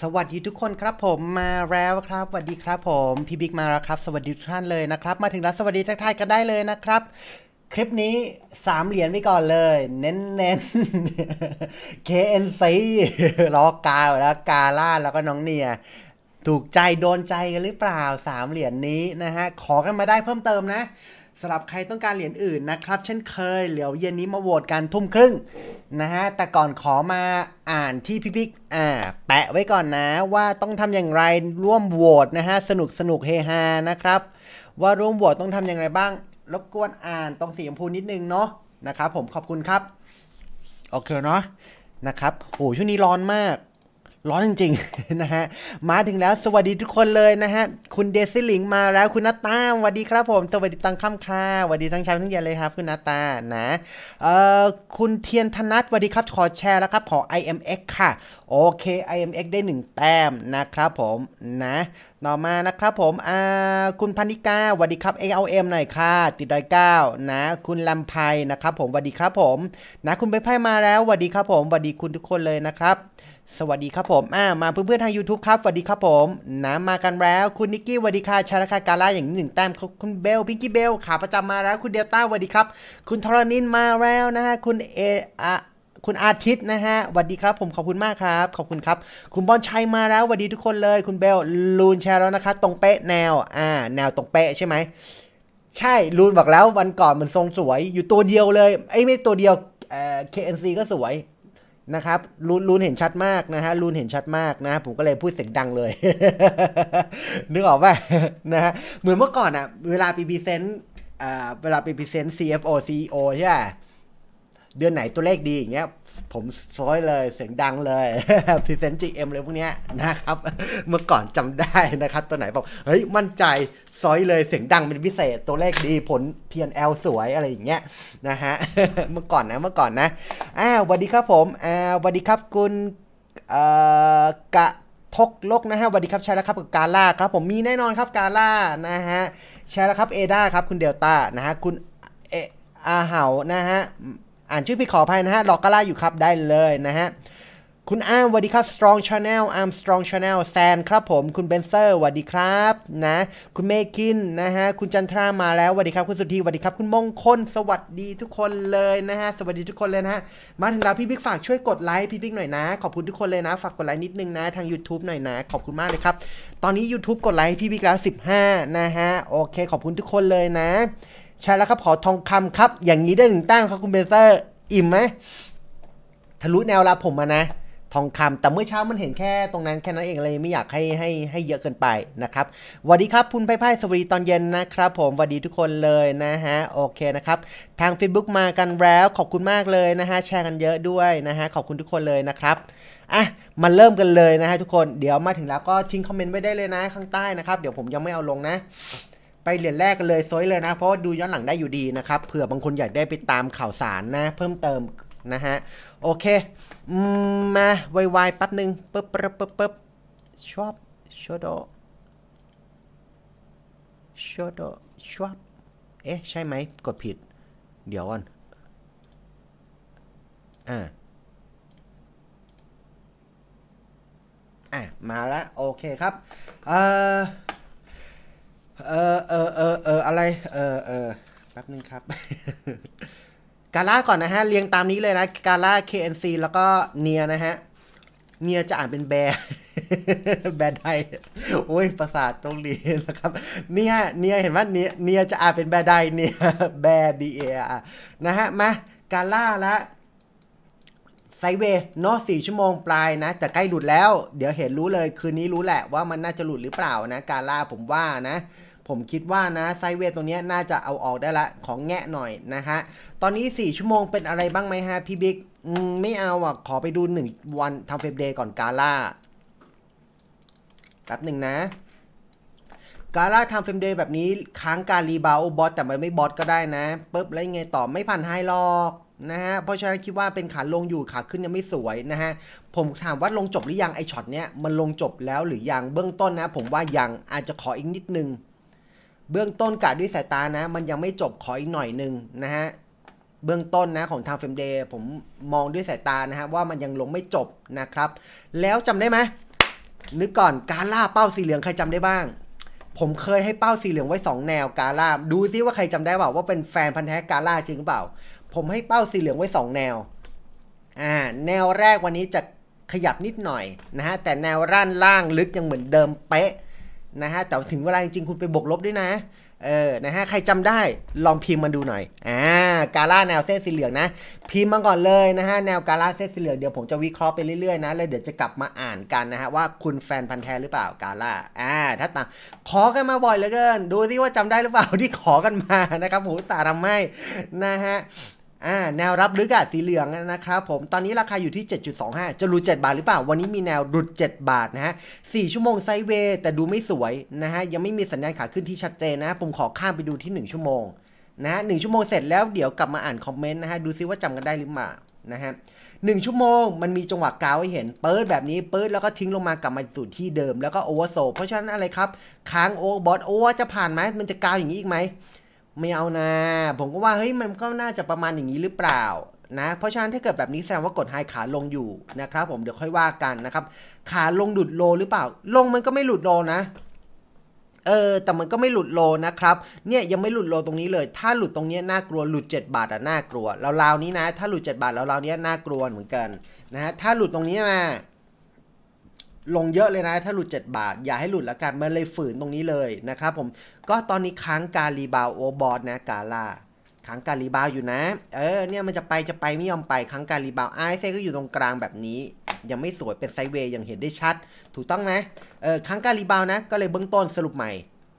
สวัสดีทุกคนครับผมมาแล้วครับสวัสดีครับผมพี่บิ๊กมาแล้วครับสวัสดีทุกท่านเลยนะครับ มาถึงแล้วสวัสดีทักทายกันได้เลยนะครับ คลิปนี้สามเหรียญไปก่อนเลย เน้นเน้นซีล็อกกาแล้วกาล่าแล้วก็น้องเนียถูกใจโดนใจกันหรือเปล่าสามเหรียญนี้นะฮะ ขอกันมาได้เพิ่มเติมนะสำหรับใครต้องการเหรียญอื่นนะครับ เช่นเคยเดี๋ยวเย็นนี้มาโหวตกันทุ่มครึ่งนะฮะแต่ก่อนขอมาอ่านที่พี่พิกอ่า แปะไว้ก่อนนะว่าต้องทำอย่างไรร่วมโหวตนะฮะสนุกสนุกเฮฮานะครับ ว่าร่วมโหวตต้องทำอย่างไรบ้าง รบกวนอ่านตรงสีชมพูนิดนึงเนาะนะครับผมขอบคุณครับโอเคเนาะนะครับโอ้ช่วงนี้ร้อนมากร้อนจริงๆนะฮะ มาถึงแล้วสวัสดีทุกคนเลยนะฮะคุณเดซิลิงมาแล้ว คุณนัตตาสวัสดีครับผมสวัสดีตังค่ำค่าสวัสดีทั้งเช้าทั้งเย็นเลยครับคุณนัตตานะเอ่อคุณเทียนธนัทสวัสดีครับขอแชร์แล้วครับขอ IMX ค่ะโอเค IMX ได้1แต้มนะครับผมนะต่อมานะครับผมอ่าคุณพันิกาสวัสดีครับ ALM หน่อยค่ะ ติดดอยเก้านะคุณลำไพนะครับผมสวัสดีครับผมนะคุณไปไพ่มาแล้วสวัสดีครับผมสวัสดีคุณทุกคนเลยนะครับสวัสดีครับผม อ่ามาเพื่อนๆทาง YouTube ครับ สวัสดีครับผมนะมากันแล้วคุณนิกกี้สวัสดีค่ะชาราคาการ่าอย่างหนึ่งแต้มคุณเบลพิงกี้เบลขาประจำมาแล้ว คุณเดลต้าสวัสดีครับคุณทรนินมาแล้วนะฮะคุณเออะคุณอาทิตย์นะฮะสวัสดีครับผมขอบคุณมากครับ ขอบคุณครับ คุณบอลชัยมาแล้วสวัสดีทุกคนเลย คุณเบลลูนแชร์แล้วนะคะ ตรงเป๊ะแนวอ่า แนวตรงเป๊ะใช่ไหมใช่ลูนบอกแล้ว วันก่อนมันทรงสวย อยู่ตัวเดียวเลยไอ้ไม่ตัวเดียวเอ่อ KNC ก็สวยนะครับลูนเห็นชัดมากนะฮะลูนเห็นชัดมากนะ ผมก็เลยพูดเสียงดังเลยนึกออกป่ะนะฮะเหมือนเมื่อก่อนอะเวลาไปพรีเซนต์เวลาไปพรีเซนต์ CFO CEO ใช่ป่ะ เดือนไหนตัวเลขดีอย่างเงี้ยผมซ้อยเลยเสียงดังเลยพรีเซนต์จีเอ็มเลยพวกนี้นะครับเมื่อก่อนจำได้นะครับ ตัวไหนบอกเฮ้ยมั่นใจซ้อยเลยเสียงดังเป็นพิเศษตัวเลขดีผลเพียแอลสวยอะไรอย่างเงี้ยนะฮะเมื่อก่อนนะเมื่อก่อนนะอ้าวสวัสดีครับผมอ้าวสวัสดีครับคุณกะทกลกนะฮะสวัสดีครับใช่แล้วครับกับกาล่าครับผมมีแน่นอนครับกาล่านะฮะแชร์แล้วครับเอด้าครับคุณเดลต้านะฮะคุณเออาเหานะฮะอ่านชื่อพี่ขอภัยนะฮะลอกก็ล่าอยู่ครับได้เลยนะฮะ คุณอาร์มวัสดีครับ Strong Channel อาร์ม Strong Channel แซนครับผม คุณเบนเซอร์วัสดีครับนะ คุณเมกินนะฮะ คุณจันทรา มาแล้ววัสดีครับ คุณสุธีวัสดีครับ คุณมงคล สวัสดีทุกคนเลยนะฮะ สวัสดีทุกคนเลยนะฮะ มาถึงแล้วพี่บิ๊กฝากช่วยกดไลค์พี่บิ๊กหน่อยนะ ขอบคุณทุกคนเลยนะ ฝากกดไลค์นิดนึงนะทาง YouTube หน่อยนะ ขอบคุณมากเลยครับ ตอนนี้ YouTube กดไลค์พี่บิ๊กแล้ว15นะฮะ โอเค ขอบคุณทุกคนเลยนะใช่แล้วครับขอทองคำครับอย่างนี้ได้หนึ่งแต้มครับคุณเบเซอร์อิ่มไหมทะลุแนวรับผมมานะ ทองคำแต่เมื่อเช้ามันเห็นแค่ตรงนั้นแค่นั้นเองเลยไม่อยากให้ให้ให้เยอะเกินไปนะครับสวัสดีครับคุณไพ่ไพ่สวัสดีตอนเย็นนะครับผมสวัสดีทุกคนเลยนะฮะ โอเคนะครับทาง Facebook มากันแล้วขอบคุณมากเลยนะฮะ แชร์กันเยอะด้วยนะฮะขอบคุณทุกคนเลยนะครับอ่ะมาเริ่มกันเลยนะฮะทุกคนเดี๋ยวมาถึงแล้วก็ทิ้งคอมเมนต์ไว้ได้เลยนะ ข้างใต้นะครับเดี๋ยวผมยังไม่เอาลงนะไปเหรียญแรกกันเลยซวยเลยนะ เพราะดูย้อนหลังได้อยู่ดีนะครับ เผื่อบางคนอยากได้ไปตามข่าวสารนะ เพิ่มเติมนะฮะ โอเคมาไวๆ แป๊บหนึ่งปึ๊บปึ๊บปึ๊บปึ๊บชอบชอดชอดชอบเอ๊ะใช่ไหมกดผิด เดี๋ยวก่อน อ่าอ่ะ มาแล้ว โอเคครับ เอ่อเออเออเออเอออะไร เออเออแป๊บนึงครับกาล่าก่อนนะฮะ เรียงตามนี้เลยนะกาล่า KNC แล้วก็เนียนะฮะเนียจะอ่านเป็นแบร์แบร์ไดโอ้ยประสาทตรงนี้นะครับ เนียเนียเห็นว่าเนียเนียจะอ่านเป็นแบร์ไดเนียแบร์ B A R นะฮะมากาล่าละไซเวย์เนาะสี่ชั่วโมงปลายนะ แต่ใกล้หลุดแล้ว เดี๋ยวเห็นรู้เลย คืนนี้รู้แหละ ว่ามันน่าจะหลุดหรือเปล่านะกาล่าผมว่านะผมคิดว่านะไซเวทตรงนี้น่าจะเอาออกได้ละของแงะหน่อยนะฮะ ตอนนี้ 4 ชั่วโมงเป็นอะไรบ้างไหมฮะพี่บิ๊กไม่เอาอ่ะ ขอไปดู 1 วันทำเฟมเดย์ก่อนกาล่า แป๊บหนึ่งนะ กาล่าทำเฟมเดย์แบบนี้ค้างการรีบาว บอสแต่มันไม่บอสก็ได้นะปุ๊บแล้วยังไงต่อไม่ผ่านไฮลอกนะฮะเพราะฉะนั้นคิดว่าเป็นขาลงอยู่ขาขึ้นยังไม่สวยนะฮะผมถามว่าลงจบหรือยังไอช็อตเนี้ยมันลงจบแล้วหรือยังเบื้องต้นนะผมว่ายังอาจจะขออีกนิดนึงเบื้องต้นกาดด้วยสายตานะมันยังไม่จบขออีกหน่อยหนึ่งนะฮะเบื้องต้นนะของทางเฟมเดย์ผมมองด้วยสายตานะฮะว่ามันยังลงไม่จบนะครับแล้วจำได้ไหมนึกก่อนการล่าเป้าสีเหลืองใครจำได้บ้าง ผมเคยให้เป้าสีเหลืองไว้ 2 แนวการล่าดูซิว่าใครจำได้เปล่าว่าเป็นแฟนพันธ์แท้การล่าจริงเปล่า ผมให้เป้าสีเหลืองไว้ 2 แนวอ่าแนวแรกวันนี้จะขยับนิดหน่อยนะฮะแต่แนวร่านล่างลึกยังเหมือนเดิมเป๊ะนะฮะแต่ถึงเวลาจริงๆคุณไปบวกลบด้วยนะ เออนะฮะใครจำได้ลองพิมพ์มันดูหน่อยอ่ากาล่าแนวเส้นสีเหลืองนะ พิมพ์มาก่อนเลยนะฮะแนวกาล่าเส้นสีเหลืองเดี๋ยวผมจะวิเคราะห์ไปเรื่อยๆนะแล้วเดี๋ยวจะกลับมาอ่านกันนะฮะว่าคุณแฟนพันธ์แท้หรือเปล่ากาล่าอ่า ถ้าตามขอกันมาบ่อยเหลือเกินดูที่ว่าจำได้หรือเปล่าที่ขอกันมานะครับผมตาทำให้นะฮะอ่าแนวรับลึกอะสีเหลืองนะครับผม ตอนนี้ราคาอยู่ที่ 7.25 จะหลุด 7 บาทหรือเปล่า วันนี้มีแนวหลุด 7 บาทนะฮะ 4 ชั่วโมงไซเวย์แต่ดูไม่สวยนะฮะ ยังไม่มีสัญญาณขาขึ้นที่ชัดเจนนะผมขอข้ามไปดูที่ 1 ชั่วโมงนะฮะหชั่วโมงเสร็จแล้วเดี๋ยวกลับมาอ่านคอมเมนต์นะฮะ ดูซิว่าจำกันได้หรือเปล่านะฮะหนึ่งชั่วโมงมันมีจังหวะกาวให้เห็นเปิดแบบนี้เปิดแล้วก็ทิ้งลงมากลับมาสู่ที่เดิมแล้วก็โอเวอร์โซเพราะฉะนั้นอะไรครับค้างโอเวอร์บอทโอเวอร์จะผ่านไหมมันจะกาวอย่างนี้อีกไหมไม่เอานะ ผมก็ว่าเฮ้ยมันก็น่าจะประมาณอย่างนี้หรือเปล่านะ เพราะฉะนั้นถ้าเกิดแบบนี้แสดงว่ากดไฮขาลงอยู่นะครับ ผมเดี๋ยวค่อยว่ากันนะครับ ขาลงหลุดโลหรือเปล่า ลงมันก็ไม่หลุดโลนะเออ แต่มันก็ไม่หลุดโลนะครับ เนี่ยยังไม่หลุดโลตรงนี้เลยถ้าหลุดตรงนี้น่ากลัวหลุด7บาทอะน่ากลัวเรารๆนี้นะ ถ้าหลุด7บาทเรารานี้น่ากลัวเหมือนกันนะถ้าหลุดตรงนี้มาลงเยอะเลยนะถ้าหลุด 7 บาท อย่าให้หลุดละกันมันเลยฝืนตรงนี้เลยนะครับผมก็ตอนนี้ค้างการรีบาวโอบอสนะกาลาค้างการรีบาวอยู่นะเออเนี่ยมันจะไปจะไปไม่ยอมไปค้างการรีบาวไอเซก็อยู่ตรงกลางแบบนี้ ยังไม่สวยเป็นไซเวย์ยังเห็นได้ชัด ถูกต้องไหมเออค้างการรีบาวนะ ก็เลยเบื้องต้นสรุปใหม่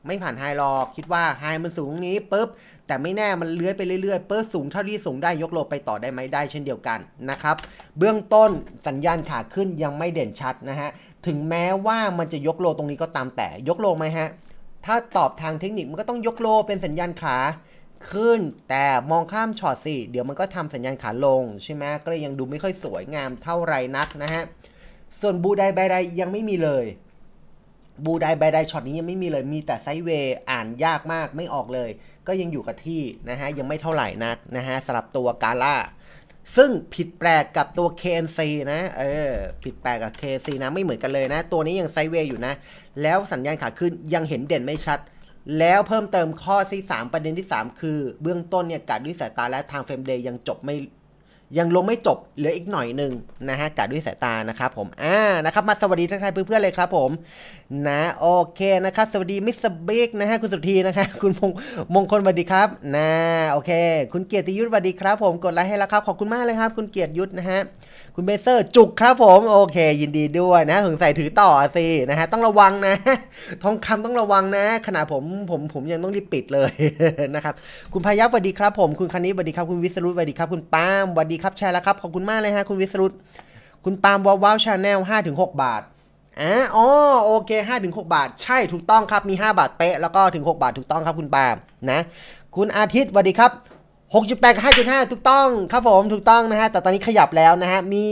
ไม่ผ่านไฮหรอกคิดว่าไฮมันสูงนี้ปุ๊บแต่ไม่แน่มันเลื้อยไปเรื่อยๆ เปิดสูงเท่าที่สูงได้ยกโลไปต่อได้ไหมได้เช่นเดียวกันนะครับเบื้องต้นสัญญาณขาขึ้นยังไม่เด่นชัดนะฮะถึงแม้ว่ามันจะยกโล ตรงนี้ก็ตามแต่ยกโลไหมฮะ ถ้าตอบทางเทคนิคมันก็ต้องยกโลเป็นสัญญาณขาขึ้นแต่มองข้ามช็อตสิเดี๋ยวมันก็ทำสัญญาณขาลงใช่ไหมก็เลยยังดูไม่ค่อยสวยงามเท่าไรนักนะฮะส่วนบูไดใบใดยังไม่มีเลยบูไดใบใดช็อตนี้ยังไม่มีเลย มีแต่ไซเวอ่านยากมากไม่ออกเลย ก็ยังอยู่กับที่นะฮะยังไม่เท่าไหร่นักนะฮะสำหรับตัวกาล่าซึ่งผิดแปลกกับตัว KNC นะ เออ ผิดแปลกกับ KNC นะไม่เหมือนกันเลยนะ ตัวนี้ยังไซเวย์อยู่นะ แล้วสัญญาณขาขึ้นยังเห็นเด่นไม่ชัด แล้วเพิ่มเติมข้อที่ 3 ประเด็นที่ 3 คือ เบื้องต้นเนี่ยการด้วยสายตาและทางเฟรมเดย์ยังจบไม่ยังลงไม่จบเหลืออีกหน่อยหนึ่งนะฮะกัดด้วยสายตานะครับผมอ่านะครับมาสวัสดีทักทายเพื่อนๆเลยครับผม นะ โอเคนะครับสวัสดีมิสเบกนะฮะคุณสุธีนะคะคุณมงมงคลสวัสดีครับนะโอเค คุณเกียรติยุทธสวัสดีครับผมกดไลค์ให้แล้วครับขอบคุณมากเลยครับ คุณเกียรติยุทธนะฮะคุณเบเซอร์จุกครับผมโอเค ยินดีด้วยนะ ถึงใส่ถือต่อสินะฮะต้องระวังนะ ทองคำต้องระวังนะ ขณะผมผมผมยังต้องรีบปิดเลยนะครับคุณพายัพสวัสดีครับผมคุณคันนี้สวัสดีครับ คุณวิสรุตสวัสดีครับคุณป้ามสวัสดีครับแชร์แล้วครับขอบคุณมากเลยฮะคุณวิสรุตคุณปามว้าวาวชาแนลห้าถึงหกบาทอ๋อโอเคห้าถึงหกบาท ใช่ถูกต้องครับมีห้าบาทเป๊ะแล้วก็ถึงหกบาทถูกต้องครับคุณปามนะ คุณอาทิตย์สวัสดีครับ6.8กับ5.5ถูกต้องครับผมถูกต้องนะฮะ แต่ตอนนี้ขยับแล้วนะฮะ มี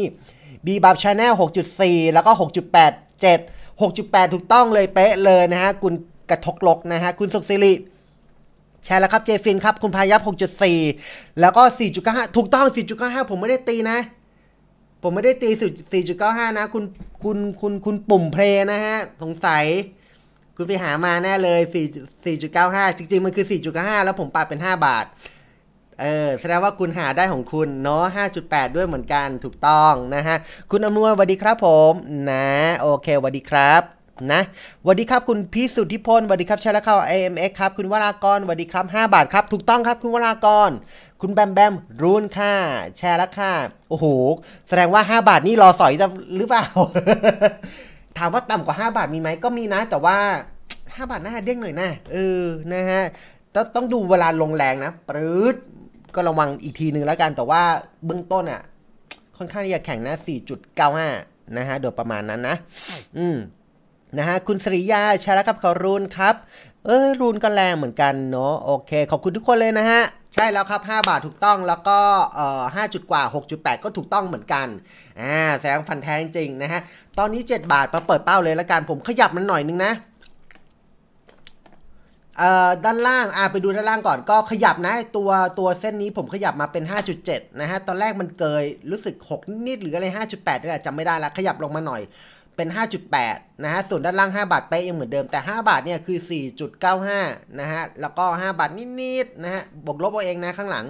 b b a b Channel 6.4 แล้วก็ 6.8 7 6.8 ถูกต้องเลยเป๊ะเลยนะฮะ คุณกระทกลกนะฮะ คุณสุขสิริแชร์แล้วครับเจฟินครับคุณพายับ 6.4 แล้วก็ 4 5ถูกต้อง 4 5 ผมไม่ได้ตีนะ ผมไม่ได้ตี 4.95นะคุณคุณคุณ คุณปุ่มเพลนะฮะ สงสัย คุณไปหามาแน่เลย4.95 จริงๆมันคือ4 5แล้วผมปรับเป็น 5 บาทเออแสดงว่าคุณหาได้ของคุณเนาะ5.8 ด้วยเหมือนกันถูกต้องนะฮะคุณอานวยสวัสดีครับผมนะ โอเคสวัสดีครับนะสวัสดีครับคุณพิสุทธิพลสวัสดีครับใช้แล้วเข้า AMX ครับคุณวรากรสวัสดีครับ 5 บาทครับ ถูกต้องครับคุณวรากร คุณแบมแบมรุ่นค่าแชร์แล้วค่าโอ้โหแสดงว่า 5 บาทนี่รอสอยจะหรือเปล่า ถามว่าต่ำกว่า 5 บาทมีไหมก็มีนะแต่ว่า 5 บาทน่าเด้งหน่อยนะเออนะฮะต้องดูเวลาลงแรงนะปรื๊ดก็ระวังอีกทีหนึ่งแล้วกัน แต่ว่าเบื้องต้นอ่ะ ค่อนข้างที่จะแข็งนะ4.95 นะฮะโดยประมาณนั้นนะ อืมนะฮะ คุณสริยาใช่แล้วครับขอรุนครับ เออรุนก็แรงเหมือนกันเนาะโอเค ขอบคุณทุกคนเลยนะฮะ ใช่แล้วครับ 5 บาทถูกต้องแล้วก็เอ่อ5จุดกว่า 6.8 ก็ถูกต้องเหมือนกัน อ่าแสงฟันแท้จริงนะฮะตอนนี้ 7 บาทมาเปิดเป้าเลยละกันผมขยับมันหน่อยนึงนะด้านล่างอ่าไปดูด้านล่างก่อนก็ขยับนะตัวตัวเส้นนี้ผมขยับมาเป็น 5.7 นะฮะ ตอนแรกมันเกยรู้สึก 6 นิดหรืออะไร 5.8นี่แหละจำไม่ได้แล้ว ขยับลงมาหน่อย เป็น 5.8 นะฮะ ส่วนด้านล่าง 5 บาทไปยังเหมือนเดิม แต่ 5 บาทเนี่ยคือ 4.95 นะฮะ แล้วก็ 5 บาทนิดๆ นะฮะ บวกลบเอาเองนะข้างหลัง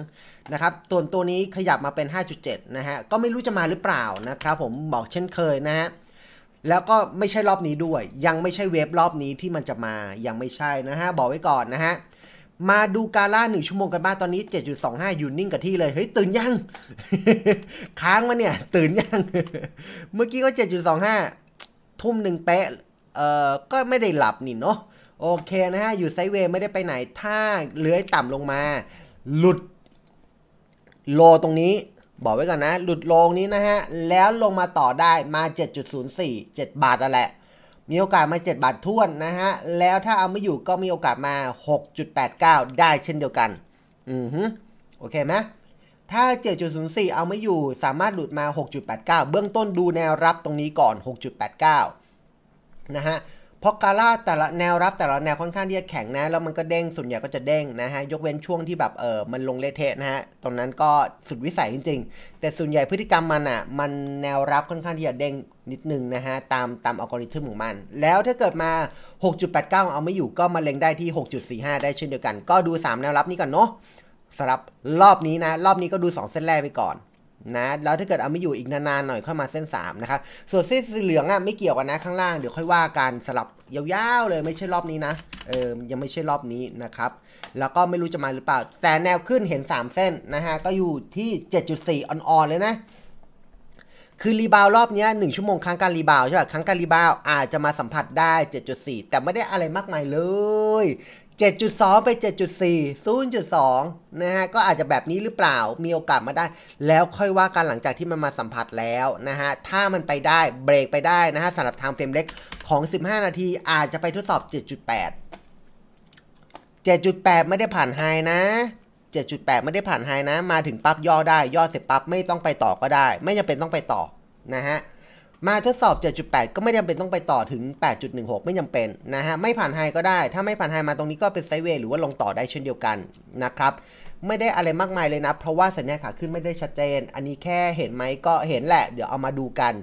นะครับ ตัวตัวนี้ขยับมาเป็น 5.7 นะฮะ ก็ไม่รู้จะมาหรือเปล่านะครับผมบอกเช่นเคยนะฮะแล้วก็ไม่ใช่รอบนี้ด้วย ยังไม่ใช่เวฟรอบนี้ที่มันจะมา ยังไม่ใช่นะฮะ บอกไว้ก่อนนะฮะ มาดูกาล่าหนึ่งชั่วโมงกันบ้างตอนนี้7.25อยู่นิ่งกับที่เลย เฮ้ยตื่นยัง ค้างมาเนี่ย ตื่นยัง เมื่อกี้ก็7.25ทุ่มหนึ่งเป๊ะเอ่อ ก็ไม่ได้หลับนี่เนาะ โอเคนะฮะอยู่ไซเวย์ไม่ได้ไปไหน ถ้าเลื้อยต่ำลงมา หลุด โลตรงนี้บอกไว้ก่อนนะ หลุดลงนี้นะฮะ แล้วลงมาต่อได้มา 7.04 7 บาทนัแหละ มีโอกาสมา 7 บาทท่วนนะฮะ แล้วถ้าเอาไม่อยู่ก็มีโอกาสมา 6.89 ได้เช่นเดียวกัน อือฮึโอเคไหมถ้า 7.04 เอาไม่อยู่ สามารถหลุดมา 6.89 เบื้องต้นดูแนวรับตรงนี้ก่อน 6.89 นะฮะพราะกาล่าแต่ละแนวรับแต่ละแนวค่อนข้างที่จะแข็งนะแล้วมันก็เด้งส่วนใหญ่ก็จะเด้งนะฮะยกเว้นช่วงที่แบบเออมันลงเลเทะนะฮะตอนนั้นก็สุดวิสัยจริงๆ แต่ส่วนใหญ่พฤติกรรมมันอ่ะมันแนวรับค่อนข้างที่จะเด้งนิดนึงนะฮะตามตามอัลกอริทึมของมัน แล้วถ้าเกิดมา 6.89 เอาไม่อยู่ก็มาเล็งได้ที่ 6.45 ได้เช่นเดียวกัน ก็ดู 3 แนวรับนี้ก่อนเนาะสำหรับรอบนี้นะรอบนี้ก็ดู 2เส้นแรกไปก่อนนะแล้วถ้าเกิดเอาไม่อยู่อีกนานๆหน่อยค่อยมาเส้น3นะครับส่วนเส้นสีเหลืองอ่ะไม่เกี่ยวกันนะข้างล่างเดี๋ยวค่อยว่ากันสลับยาวๆเลยไม่ใช่รอบนี้นะเออยังไม่ใช่รอบนี้นะครับแล้วก็ไม่รู้จะมาหรือเปล่าแต่แนวขึ้นเห็น 3 เส้นนะฮะก็อยู่ที่ 7.4อ่อนๆเลยนะ คือรีบาวรอบนี้1ชั่วโมงครั้งการรีบาวใช่ป่ะครั้งการรีบาวอาจจะมาสัมผัสได้ 7.4 แต่ไม่ได้อะไรมากมายเลย7.2 ไป 7.4 0.2นะฮะก็อาจจะแบบนี้หรือเปล่ามีโอกาสมาได้ แล้วค่อยว่ากันหลังจากที่มันมาสัมผัสแล้วนะฮะถ้ามันไปได้เบรกไปได้นะฮะสำหรับทางเฟรมเล็กของ 15 นาที อาจจะไปทดสอบ 7.8 7.8 ไม่ได้ผ่านไฮนะ 7.8 ไม่ได้ผ่านไฮนะ มาถึงปั๊บย่อได้ย่อเสร็จปั๊บไม่ต้องไปต่อก็ได้ ไม่จำเป็นต้องไปต่อนะฮะมาทดสอบ 7.8 ก็ไม่จำเป็นต้องไปต่อถึง 8.16 ไม่จำเป็นนะฮะ ไม่ผ่านไฮก็ได้ ถ้าไม่ผ่านไฮมาตรงนี้ก็เป็นไซเวย์หรือว่าลงต่อได้เช่นเดียวกันนะครับ ไม่ได้อะไรมากมายเลยนะ เพราะว่าสัญญาขาขึ้นไม่ได้ชัดเจน อันนี้แค่เห็นไหมก็เห็นแหละ เดี๋ยวเอามาดูกัน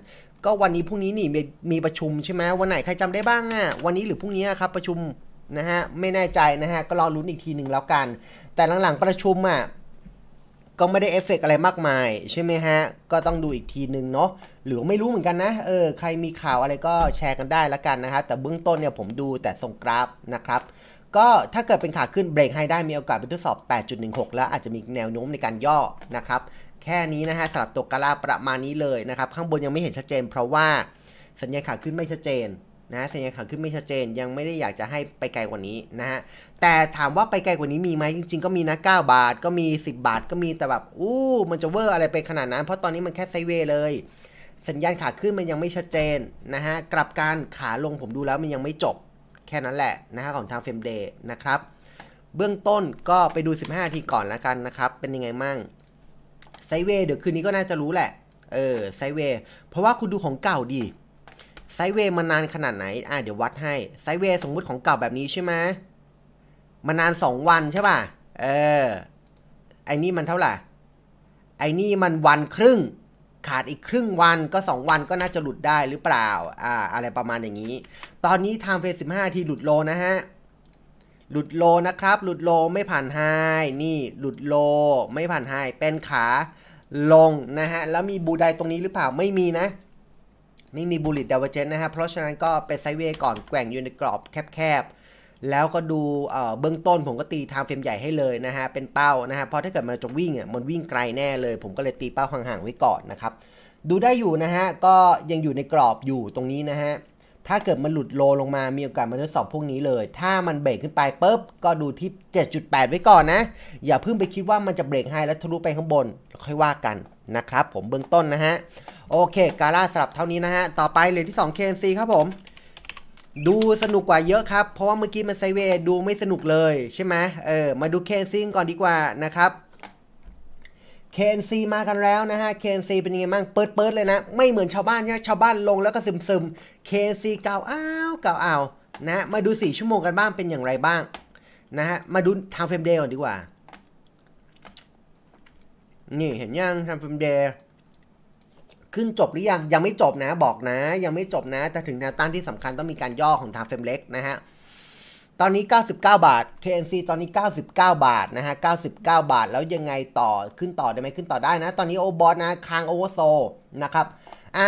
ก็วันนี้พรุ่งนี้นี่มีมีประชุมใช่ไหม วันไหนใครจำได้บ้างอะ่ะวันนี้หรือพรุ่งนี้ครับประชุมนะฮะ ไม่แน่ใจนะฮะ ก็รอลุ้นอีกทีหนึ่งแล้วกัน แต่หลังๆประชุมอะ่ะก็ไม่ได้เอฟเฟกอะไรมากมาย ใช่ไหมฮะ ก็ต้องดูอีกทีนึงเนาะหรือไม่รู้เหมือนกันนะเออใครมีข่าวอะไรก็แชร์กันได้ละกันนะฮะแต่เบื้องต้นเนี่ยผมดูแต่ทรงกราฟนะครับ ก็ถ้าเกิดเป็นขาขึ้นเบรกให้ได้มีโอกาสเป็นทดสอบ 8.16 แล้วอาจจะมีแนวโน้มในการย่อนะครับ แค่นี้นะฮะสำหรับตัวกาลาประมาณนี้เลยนะครับข้างบนยังไม่เห็นชัดเจน เพราะว่าสัญญาณขาขึ้นไม่ชัดเจนนะสัญญาขาวขึ้นไม่ชัดเจนยังไม่ได้อยากจะให้ไปไกลกว่านี้นะฮะแต่ถามว่าไปไกลกว่านี้มีไหมจริงๆก็มีนะ9บาท ก็มี 10 บาท ก็มีแต่แบบอู้มันจะเวอร์อะไรไปขนาดนั้น เพราะตอนนี้มันแค่ไซเวเลย สัญญาณขาขึ้นมันยังไม่ชัดเจนนะฮะกลับการขาลงผมดูแล้วมันยังไม่จบแค่นั้นแหละนะฮะของทางเฟมเดย์นะครับเบื้องต้นก็ไปดู15ทีก่อนแล้วกันนะครับเป็นยังไงมั่งไซเวเดี๋ยวคืนนี้ก็น่าจะรู้แหละเออไซเวเพราะว่าคุณดูของเก่าดีไซเวย์มานานขนาดไหน อ่าเดี๋ยววัดให้ ไซเวย์สมมุติของเก่าแบบนี้ใช่ไหมมานานสองวันใช่ป่ะ เออไอนี่มันเท่าไหร่ไอนี่มันวันครึ่ง ขาดอีกครึ่งวันก็สองวันก็น่าจะหลุดได้หรือเปล่า อ่า อะไรประมาณอย่างนี้ ตอนนี้ทางเฟสสิบห้าทีหลุดโลนะฮะ หลุดโลนะครับ หลุดโลไม่ผ่านไฮนี่ หลุดโลไม่ผ่านไฮเป็นขาลงนะฮะ แล้วมีบูไดตรงนี้หรือเปล่า ไม่มีนะไม่มีบูลิตเดวเจนนะฮะเพราะฉะนั้นก็เป็นไซเวย์ก่อนแกว่งอยู่ในกรอบแคบๆ แล้วก็ดูเบื้องต้นผมก็ตีทางเฟรมใหญ่ให้เลยนะฮะเป็นเป้านะฮะเพราะถ้าเกิดมันจะวิ่งอ่ะมันวิ่งไกลแน่เลย ผมก็เลยตีเป้าห่างๆไว้ก่อนนะครับ ดูได้อยู่นะฮะก็ยังอยู่ในกรอบอยู่ตรงนี้นะฮะ ถ้าเกิดมันหลุดโลลงมามีโอกาสมาทดสอบพวกนี้เลย ถ้ามันเบรกขึ้นไปปุ๊บก็ดูที่ 7.8 ไว้ก่อนนะ อย่าเพิ่งไปคิดว่ามันจะเบรกให้แล้วทะลุไปข้างบนค่อยว่ากันนะครับผมเบื้องต้นนะฮะโอเค กาล่าสลับเท่านี้นะฮะต่อไปเหรียญที่2 KNC ครับผมดูสนุกกว่าเยอะครับ เพราะว่าเมื่อกี้มันไซเวดูไม่สนุกเลยใช่ไหมเออมาดู KNC ก่อนดีกว่านะครับ KNC มากันแล้วนะฮะ KNC เป็นยังไงบ้างเปิดเปิดเลยนะ ไม่เหมือนชาวบ้านนะชาวบ้านลงแล้วก็ซึมซึม KNC เก่าอ้าวเก่าอ้าวนะมาดู4ชั่วโมงกันบ้างเป็นอย่างไรบ้างนะฮะมาดูทางเฟรมเดย์ก่อนดีกว่า นี่เห็นยังทางเฟรมเดย์ขึ้นจบหรือยังยังไม่จบนะบอกนะ ยังไม่จบนะแต่ถึงแนวต้านที่สำคัญต้องมีการย่อของทางเฟมเล็กนะฮะตอนนี้ 99บาท KNC ตอนนี้ 99 บาทนะฮะ99 บาทแล้วยังไงต่อขึ้นต่อได้ไหมขึ้นต่อได้นะ ตอนนี้โอบอสนะค้างโอเวอร์โซนะครับ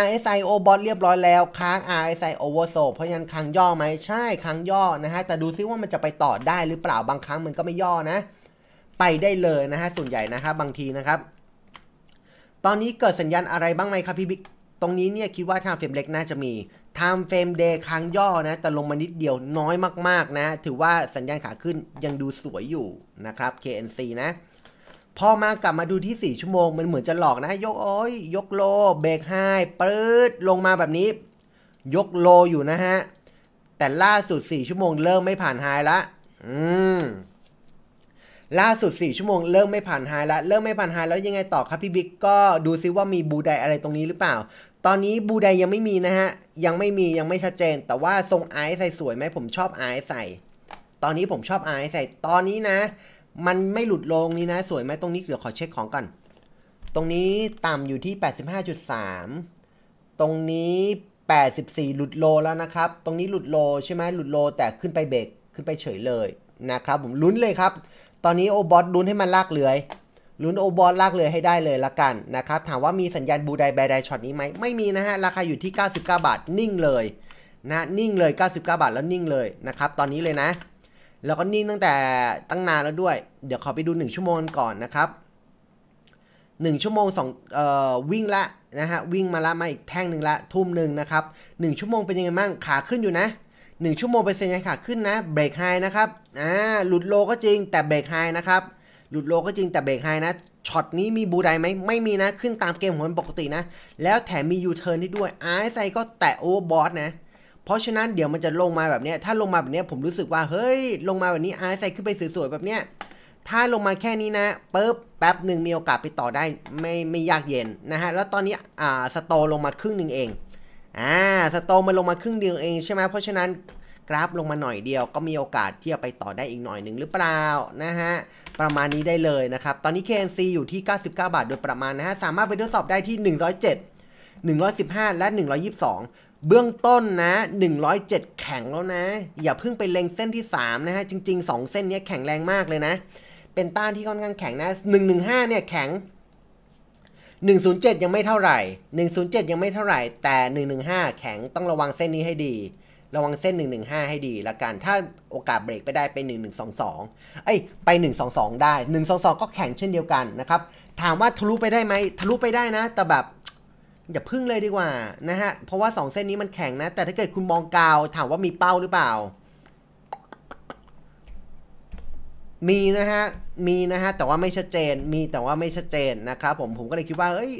RSI โอบอสเรียบร้อยแล้ว ค้าง RSI โอเวอร์โซเพราะฉะนั้นค้างย่อไหมใช่ค้างย่อนะฮะแต่ดูซิว่ามันจะไปต่อได้หรือเปล่าบางครั้งมันก็ไม่ย่อนะ ไปได้เลยนะฮะส่วนใหญ่นะครับบางทีนะครับตอนนี้เกิดสัญญาณอะไรบ้างไหมครับพี่บิ๊ก ตรงนี้เนี่ยคิดว่าทางเฟรมเล็กน่าจะมีทางเฟรมเดย์ค้างย่อนะ แต่ลงมานิดเดียวน้อยมากๆนะ ถือว่าสัญญาณขาขึ้นยังดูสวยอยู่นะครับ KNC นะ พอมากลับมาดูที่ 4 ชั่วโมง มันเหมือนจะหลอกนะ ยกโอ้ยยกโลเบรกไฮปื๊ดลงมาแบบนี้ ยกโลอยู่นะฮะ แต่ล่าสุด4ชั่วโมงเริ่มไม่ผ่านไฮละอืมล่าสุด 4 ชั่วโมงเริ่มไม่ผ่านไฮแล้วเริ่มไม่ผ่านไฮแล้วยังไงต่อครับพี่บิ๊กก็ดูซิว่ามีบูไดอะไรตรงนี้หรือเปล่า ตอนนี้บูไดยังไม่มีนะฮะ ยังไม่มียังไม่ชัดเจน แต่ว่าทรงไอซ์ใส่สวยไหมผมชอบไอซ์ใส่ตอนนี้ผมชอบไอซ์ใส่ตอนนี้นะ มันไม่หลุดลงนี่นะสวยไหมตรงนี้เดี๋ยวขอเช็คของก่อนตรงนี้ต่ำอยู่ที่ 85.3 ตรงนี้ 84 หลุดโลแล้วนะครับ ตรงนี้หลุดโลใช่ไหมหลุดโลแต่ขึ้นไปเบรกขึ้นไปเฉยเลยนะครับ ผมลุ้นเลยครับตอนนี้โอบอสลุ้นให้มันลากเลือยลุ้นโอบอสลากเลือยให้ได้เลยละกันนะครับ ถามว่ามีสัญญาณบูไดแบไดช็อตนี้ไหมไม่มีนะฮะ ราคาอยู่ที่ 99 บาท นิ่งเลยนะ นิ่งเลย 99 บาทแล้วนิ่งเลยนะครับ ตอนนี้เลยนะ แล้วก็นิ่งตั้งแต่ตั้งนานแล้วด้วย เดี๋ยวขอไปดู1ชั่วโมงก่อนนะครับ1ชั่วโมง2เอ่อ วิ่งละนะฮะ วิ่งมาละมาอีกแท่งหนึ่งละทุ่มหนึ่งนะครับ1ชั่วโมงเป็นยังไงบ้าง ขาขึ้นอยู่นะ1ชั่วโมงเปอร์เซ็นไยังขาขึ้นนะเบรกไฮนะครับอ่าหลุดโลก็จริงแต่เบรกไฮนะครับหลุดโลก็จริงแต่เบรกไฮนะช็อตนี้มีบูไดไหมไม่มีนะขึ้นตามเกมของมันปกตินะ แล้วแถมมียูเทิร์นที่ด้วยไอซ์ไซก็แตะโอเวอร์บอสนะ เพราะฉะนั้นเดี๋ยวมันจะลงมาแบบนี้ถ้าลงมาแบบนี้ผมรู้สึกว่า เฮ้ย ลงมาแบบนี้ไอซ์ไซขึ้นไปสวยๆแบบเนี้ยถ้าลงมาแค่นี้นะปึ๊บแป๊บหนึ่งมีโอกาสไปต่อได้ไม่ไม่ยากเย็นนะฮะแล้วตอนนี้อ่าสโตลงมาครึ่งหนึ่งเองอ่าสโตมันลงมาครึ่งเดียวเองใช่ไหมเพราะฉะนั้นกราฟลงมาหน่อยเดียวก็มีโอกาสที่จะไปต่อได้อีกหน่อยหนึ่งหรือเปล่านะฮะประมาณนี้ได้เลยนะครับ ตอนนี้ KNC อยู่ที่ 99 บาทโดยประมาณนะฮะสามารถไปทดสอบได้ที่ 107 115 และ 122 เบื้องต้นนะ 107 แข็งแล้วนะ อย่าเพิ่งไปเล็งเส้นที่ 3 นะฮะจริงๆ 2 เส้นนี้แข็งแรงมากเลยนะเป็นต้านที่ค่อนข้างแข็งนะ115เนี่ยแข็ง107 ยังไม่เท่าไหร่ 107 ยังไม่เท่าไหร่ แต่ 115 แข็งต้องระวังเส้นนี้ให้ดี ระวังเส้น 115 ให้ดีละกัน ถ้าโอกาสเบรกไปได้ไป 1122เอ้ยไป 122 ได้ 122 ก็แข็งเช่นเดียวกันนะครับ ถามว่าทะลุไปได้ไหมทะลุไปได้นะ แต่แบบอย่าพึ่งเลยดีกว่านะฮะ เพราะว่า 2 เส้นนี้มันแข็งนะ แต่ถ้าเกิดคุณมองกาว ถามว่ามีเป้าหรือเปล่ามีนะฮะ มีนะฮะ แต่ว่าไม่ชัดเจน มีแต่ว่าไม่ชัดเจนนะครับผม ผมก็เลยคิดว่าเอ้ย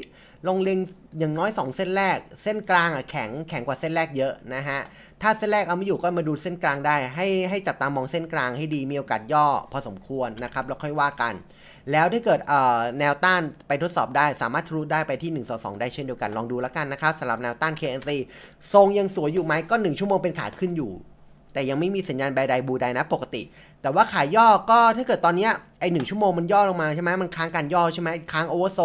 ลงเล็งอย่างน้อย 2 เส้นแรก เส้นกลางอ่ะแข็ง แข็งกว่าเส้นแรกเยอะนะฮะ ถ้าเส้นแรกเอาไม่อยู่ก็มาดูเส้นกลางได้ ให้ให้จับตามองเส้นกลางให้ดี มีโอกาสย่อพอสมควรนะครับแล้วค่อยว่ากัน แล้วถ้าเกิดเอ่อแนวต้านไปทดสอบได้ สามารถทะลุได้ไปที่1นึได้เช่นเดียวกัน ลองดูแล้วกันนะครับสำหรับแนวต้าน KNC ทรงยังสวยอยู่ไหมก็ 1ชั่วโมงเป็นขาขึ้นอยู่แต่ยังไม่มีสัญญาณแบใดบูใดนะ ปกติ แต่ว่าขายย่อก็ถ้าเกิดตอนนี้ไอหนึ่งชั่วโมงมันย่อลงมาใช่ไหมมันค้างการย่อใช่ไหมค้างโอเวอร์โซ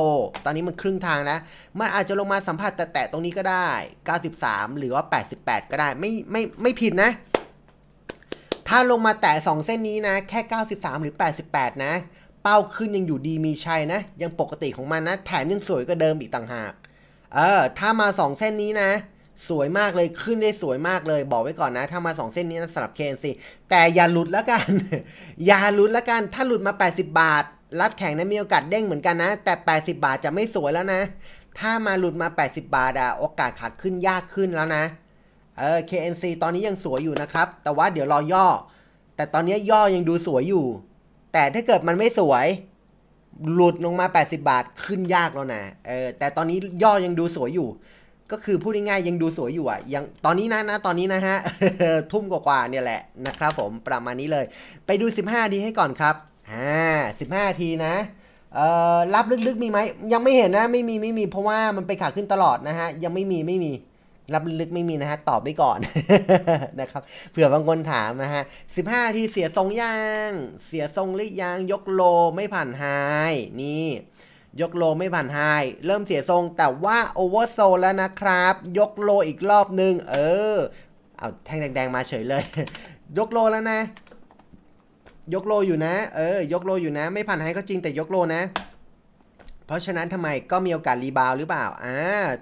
ตอนนี้มันครึ่งทางแล้วมันอาจจะลงมาสัมผัสแตะตรงนี้ก็ได้ 93 หรือว่า 88 ก็ได้ ไม่ไม่ไม่ผิดนะ ถ้าลงมาแตะ2เส้นนี้นะแค่ 93 หรือ 88 นะ เป้าขึ้นยังอยู่ดีมีชัยนะ ยังปกติของมันนะแถมยังสวยกว่าเดิมอีกต่างหาก เออถ้ามา 2 เส้นนี้นะสวยมากเลย ขึ้นได้สวยมากเลย บอกไว้ก่อนนะ ถ้ามา2เส้นนี้นะสลับเคนสิแต่อย่าหลุดแล้วกัน อย่าหลุดแล้วกัน ถ้าหลุดมา 80 บาท รับแข่งนะมีโอกาสเด้งเหมือนกันนะ แต่ 80 บาทจะไม่สวยแล้วนะ ถ้ามาหลุดมา 80 บาทอะโอกาสขาขึ้นยากขึ้นแล้วนะ เออ KNC ตอนนี้ยังสวยอยู่นะครับ แต่ว่าเดี๋ยวรอย่อ แต่ตอนนี้ย่อยังดูสวยอยู่ แต่ถ้าเกิดมันไม่สวย หลุดลงมา 80 บาท ขึ้นยากแล้วนะ เออ แต่ตอนนี้ย่อยังดูสวยอยู่ก็คือพูดง่ายๆยังดูสวยอยู่อ่ะยังตอนนี้นะ นะ ตอนนี้นะฮะทุ่มกว่าๆเนี่ยแหละนะครับผมประมาณนี้เลย ไปดู 15ทีให้ก่อนครับอ่าส้าทีนะเอ่อรับลึกๆมีไหมยังไม่เห็นนะไม่มีไม่มีเพราะว่ามันไปขาขึ้นตลอดนะฮะ ยังไม่มีไม่มีรับลึกไม่มีนะฮะตอบไปก่อนนะครับเผื่อบางคนถามนะฮะสิบห้าทีเสียทรงยังเสียทรงหรือยังยกโลไม่ผ่านไฮนี่ยกโลไม่ผ่านไฮเริ่มเสียทรงแต่ว่าโอเวอร์โซลแล้วนะครับ ยกโลอีกรอบนึง เออ เอาแท่งแดงๆมาเฉยเลย ยกโลแล้วนะ ยกโลอยู่นะ เออ ยกโลอยู่นะ ไม่ผ่านไฮก็จริงแต่ยกโลนะ เพราะฉะนั้นทำไมก็มีโอกาสรีบาวหรือเปล่า อ่า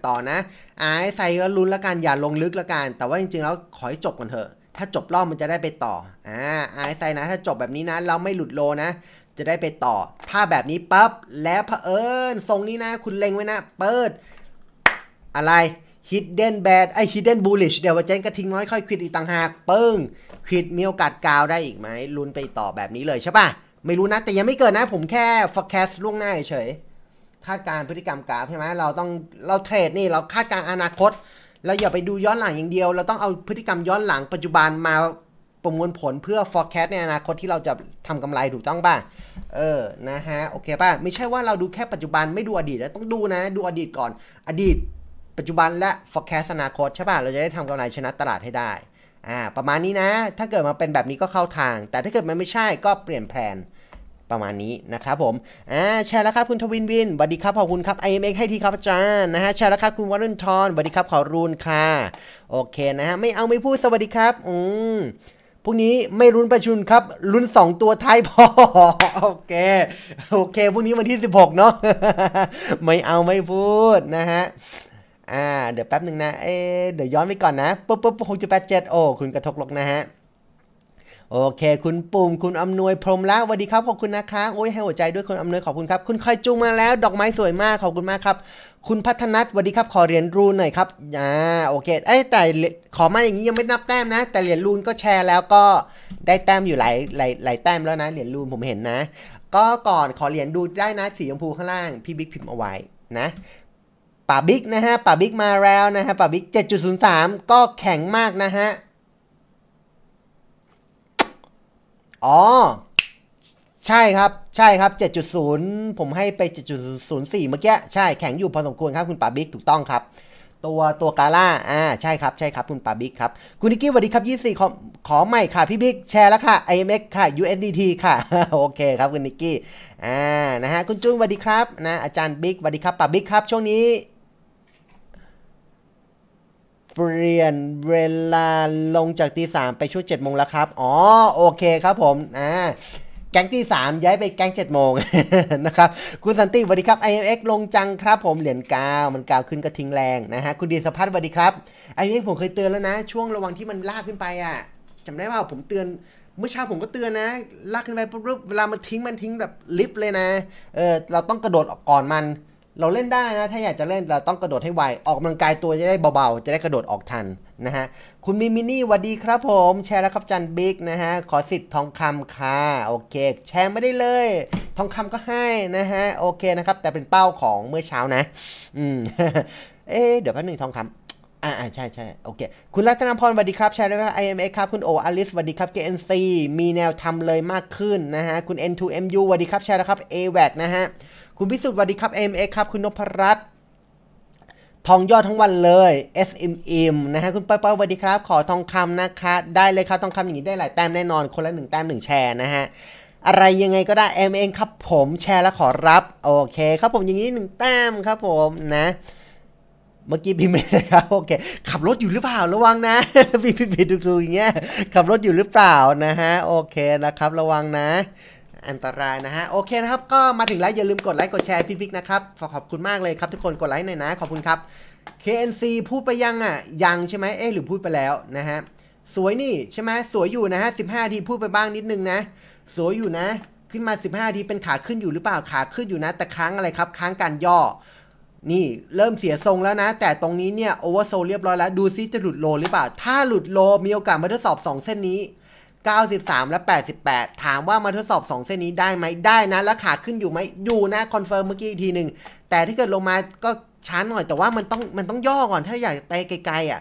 ต่อนะออาใส่ก็ลุ้นละกัน อย่าลงลึกละกัน แต่ว่าจริงๆ แล้วขอให้จบก่อนเถอะ ถ้าจบรอบมันจะได้ไปต่อ อ่าออยใส่นะ ถ้าจบแบบนี้นะเราไม่หลุดโลนะจะได้ไปต่อถ้าแบบนี้ปับ๊บแล้วเผอิญทรงนี้นะ คุณเล็งไว้นะ เปิด อะไร hidden bad ไอ hidden bullish เดี๋ยวว่าเจนกระทิงน้อยค่อยควิดอีกต่างหากปึ้งควิดมีโอกาสกาวได้อีกไหมลุ้นไปต่อแบบนี้เลยใช่ปะไม่รู้นะ แต่ยังไม่เกิดนะ ผมแค่ forecast ล่วงหน้าเฉยคาดการพฤติกรรมกราฟใช่ไหมเราต้องเราเทรดนี่เราคาดการอนาคตเราอย่าไปดูย้อนหลังอย่างเดียว เราต้องเอาพฤติกรรมย้อนหลังปัจจุบันมาประมวลผลเพื่อ forecast ในอนาคตที่เราจะทำกำไรถูกต้องป่ะ เออ นะฮะ โอเคป่ะ ไม่ใช่ว่าเราดูแค่ปัจจุบันไม่ดูอดีตแล้วต้องดูนะ ดูอดีตก่อน อดีต ปัจจุบันและ forecast อนาคตใช่ป่ะ เราจะได้ทำกำไรชนะตลาดให้ได้ อ่า ประมาณนี้นะ ถ้าเกิดมาเป็นแบบนี้ก็เข้าทาง แต่ถ้าเกิดมันไม่ใช่ก็เปลี่ยนแผนประมาณนี้นะครับผม อ่าแชร์แล้วครับคุณทวินวินสวัสดีครับขอบคุณครับ IMX ให้ทีครับอาจารย์นะฮะแชร์แล้วครับคุณวรุณทรสวัสดีครับขอรูนค่ะ โอเคนะฮะ ไม่เอาไม่พูดสวัสดีครับ อืมพรุ่งนี้ไม่รุ้นประชุนครับรุ้น2 ตัวท้ายพอ โอเค โอเคพรุ่งนี้วันที่ 16 เนาะไม่เอาไม่พูดนะฮะอ่าเดี๋ยวแป๊บหนึ่งนะเอเดี๋ยวย้อนไปก่อนนะปุ๊บปุ๊บหกจุดแปดเจ็ดโอ้คุณกระทกลกนะฮะโอเค คุณปุ่มคุณอำนวยพรมละสวัสดีครับขอบคุณนะคะ โอ้ยให้หัวใจด้วยคุณอำนวยขอบคุณครับ คุณคอยจุงมาแล้ว ดอกไม้สวยมากขอบคุณมากครับ คุณพัฒนัทสวัสดีครับขอเรียนรูนหน่อยครับอ่าโอเคเอ้แต่ขอมาอย่างนี้ยังไม่นับแต้มนะ แต่เหรียญรูนก็แชร์แล้วก็ได้แต้มอยู่หลายหลายหลายแต้มแล้วนะเหรียญรูนผมเห็นนะ ก็ก่อนขอเหรียญดูได้นะสีชมพูข้างล่างพี่บิ๊กพิมพ์เอาไว้นะป่าบิ๊กนะฮะป่าบิ๊กมาแล้วนะฮะป่าบิ๊ก7.03 ก็แข็งมากนะฮะอ๋อ ใช่ครับ ใช่ครับ7.0 ผมให้ไป 7.04เมื่อกี้ใช่แข็งอยู่พอสมควรครับ คุณป่าบิ๊กถูกต้องครับ ตัวตัวกาล่าอ่าใช่ครับใช่ครับคุณป่าบิ๊กครับคุณนิกกี้สวัสดีครับ24ขอขอใหม่ค่ะพี่บิ๊กแชร์แล้วค่ะ IMX ค่ะ USDT ค่ะโอเคครับคุณนิกกี้อ่านะฮะ คุณจุ้นสวัสดีครับนะอาจารย์บิ๊กสวัสดีครับป่าบิ๊กครับช่วงนี้เปลี่ยนเวลาลงจากตีสามไปช่วงเจ็ดโมงแล้วครับ อ๋อ โอเคครับผม อ่า แก๊งที่ 3 ย้ายไปแก๊งเจ็ดโมงนะครับ คุณสันติสวัสดีครับ IMX ลงจังครับผม เหรียญกาวมันกาวขึ้นก็ทิ้งแรงนะฮะ คุณดีสพัฒสวัสดีครับ IMX ผมเคยเตือนแล้วนะ ช่วงระวังที่มันลากขึ้นไปอ่ะจำได้ว่าผมเตือน เมื่อเช้าผมก็เตือนนะ ลากขึ้นไปปุ๊บเวลา มันทิ้ง มันทิ้งแบบลิฟเลยนะ เออ เราต้องกระโดดออกก่อนมันเราเล่นได้นะ ถ้าอยากจะเล่นเราต้องกระโดดให้ไว ออกกำลังกายตัวจะได้เบา ๆ จะได้กระโดดออกทันนะฮะ คุณมีมินี่วัสดีครับผม แชร์แล้วครับจันบิ๊กนะฮะ ขอสิทธิ์ทองคำค่ะ โอเค แชร์ไม่ได้เลย ทองคำก็ให้นะฮะ โอเคนะครับ แต่เป็นเป้าของเมื่อเช้านะ อืม เอ๊เดี๋ยวแป๊บนึงทองคำ อ่าใช่ใช่ โอเค คุณรัตนพรสวัสดีครับ แชร์แล้วครับ IMX ครับคุณโออลิสสวัสดีครับ KNC มีแนวทำเลยมากขึ้นนะฮะ คุณ N2MU สวัสดีครับ แชร์แล้วครับ a แ a c นะฮะคุณพิสุทธิ์สวัสดีครับ AMX ครับ คุณนพรัตน์ทองยอดทั้งวันเลย SMM นะฮะคุณป้ยป้ยสวัสดีครับขอทองคำนะคะ ได้เลยครับทองคำอย่างนี้ได้หลายแต้มแน่นอน คนละหนึ่งแต้มหนึ่งแชร์นะฮะอะไรยังไงก็ได้ m เองครับ ผมแชร์แล้วขอรับโอเค ครับผมอย่างนี้หนึ่งแต้มครับผมนะเมื่อกี้พี่เมย์นะครับโอเคขับรถอยู่หรือเปล่าระวังนะพี่พี่พดูๆอย่างเงี้ยขับรถอยู่หรือเปล่านะฮะโอเคนะครับระวังนะอันตรายนะฮะโอเคนะครับก็มาถึงแล้วอย่าลืมกดไลค์กดแชร์พี่พิกนะครับขอบคุณมากเลยครับทุกคนกดไลค์หน่อยนะขอบคุณครับ KNC พูดไปยังอ่ะยังใช่ไหมเอ๊หรือพูดไปแล้วนะฮะ สวยนี่ใช่ไหมสวยอยู่นะฮะสิทีพูดไปบ้างนิดนึงนะสวยอยู่นะ ขึ้นมา 15ทีเป็นขาขึ้นอยู่หรือเปล่าขาขึ้นอยู่นะแต่ค้างอะไรครับค้างการย่อนี่เริ่มเสียทรงแล้วนะ แต่ตรงนี้เนี่ยโอเวอร์โซเรียบร้อยแล้วดูซิจะหลุดโลหรือเปล่า ถ้าหลุดโลมีโอกาสมาทดสอบ 2เส้นนี้93 และ 88 ถามว่ามาทดสอบ 2 เส้นนี้ได้ไหมได้นะ แล้วขาขึ้นอยู่ไหมอยู่นะคอนเฟิร์มเมื่อกี้อีกทีหนึ่งแต่ที่เกิดลงมาก็ช้าหน่อยแต่ว่ามันต้องมันต้องย่อก่อน ถ้าอยากไปไกลๆ อ่ะ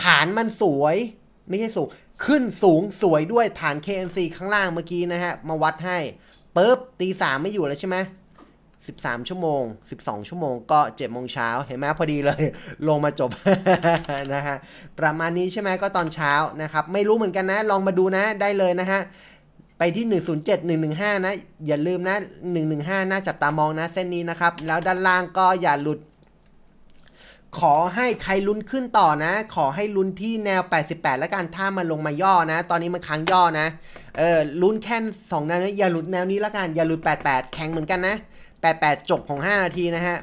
ฐานมันสวย ไม่ใช่สูง ขึ้นสูงสวยด้วยฐาน KNC ข้างล่างเมื่อกี้นะฮะ มาวัดให้ปุ๊บตีสามไม่อยู่แล้วใช่ไหม13ชั่วโมง12 ชั่วโมงก็7โมงเช้าเห็นไหมพอดีเลย ลงมาจบนะฮะประมาณนี้ใช่ไหมก็ตอนเช้านะครับ ไม่รู้เหมือนกันนะ ลองมาดูนะได้เลยนะฮะไปที่107 115นะ อย่าลืมนะ115น่าจับตามองนะ เส้นนี้นะครับ แล้วด้านล่างก็อย่าหลุด ขอให้ใครลุ้นขึ้นต่อนะขอให้ลุ้นที่แนว 88แล้วกันถ้ามันลงมาย่อนะ ตอนนี้มันค้างย่อนะ เออลุ้นแค่2แนวนะอย่าหลุดแนวนี้แล้วกันอย่าหลุด88แข็งเหมือนกันนะ88 จบของ 5 นาทีนะฮะ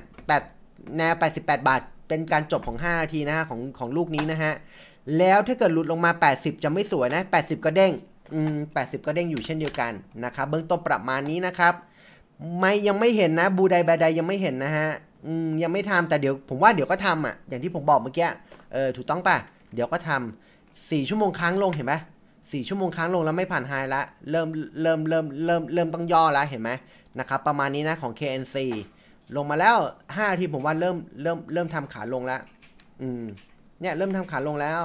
8แนว88 บาท เป็นการจบของ5นาทีนะฮะของของลูกนี้นะฮะ แล้วถ้าเกิดหลุดลงมา 80 จะไม่สวยนะ 80 ก็เด้งอืม80 ก็เด้งอยู่เช่นเดียวกันนะครับเบื้องต้นประมาณนี้นะครับไม่ยังไม่เห็นนะบูไดแบไดยังไม่เห็นนะฮะ อืมยังไม่ทำแต่เดี๋ยว ผมว่าเดี๋ยวก็ทำอ่ะ อย่างที่ผมบอกเมื่อกี้ เออถูกต้องป่ะ เดี๋ยวก็ทำ4ชั่วโมงค้างลงเห็นไหมสี่ชั่วโมงค้างลงแล้วไม่ผ่านไฮละเริ่มเริ่มเริ่มเริ่มเริ่มต้องย่อแล้วเห็นไหมนะครับ ประมาณนี้นะของ KNC ลงมาแล้ว5ทีผมว่าเริ่มเริ่มเริ่มทำขาลงแล้วอืมเนี่ยเริ่มทำขาลงแล้ว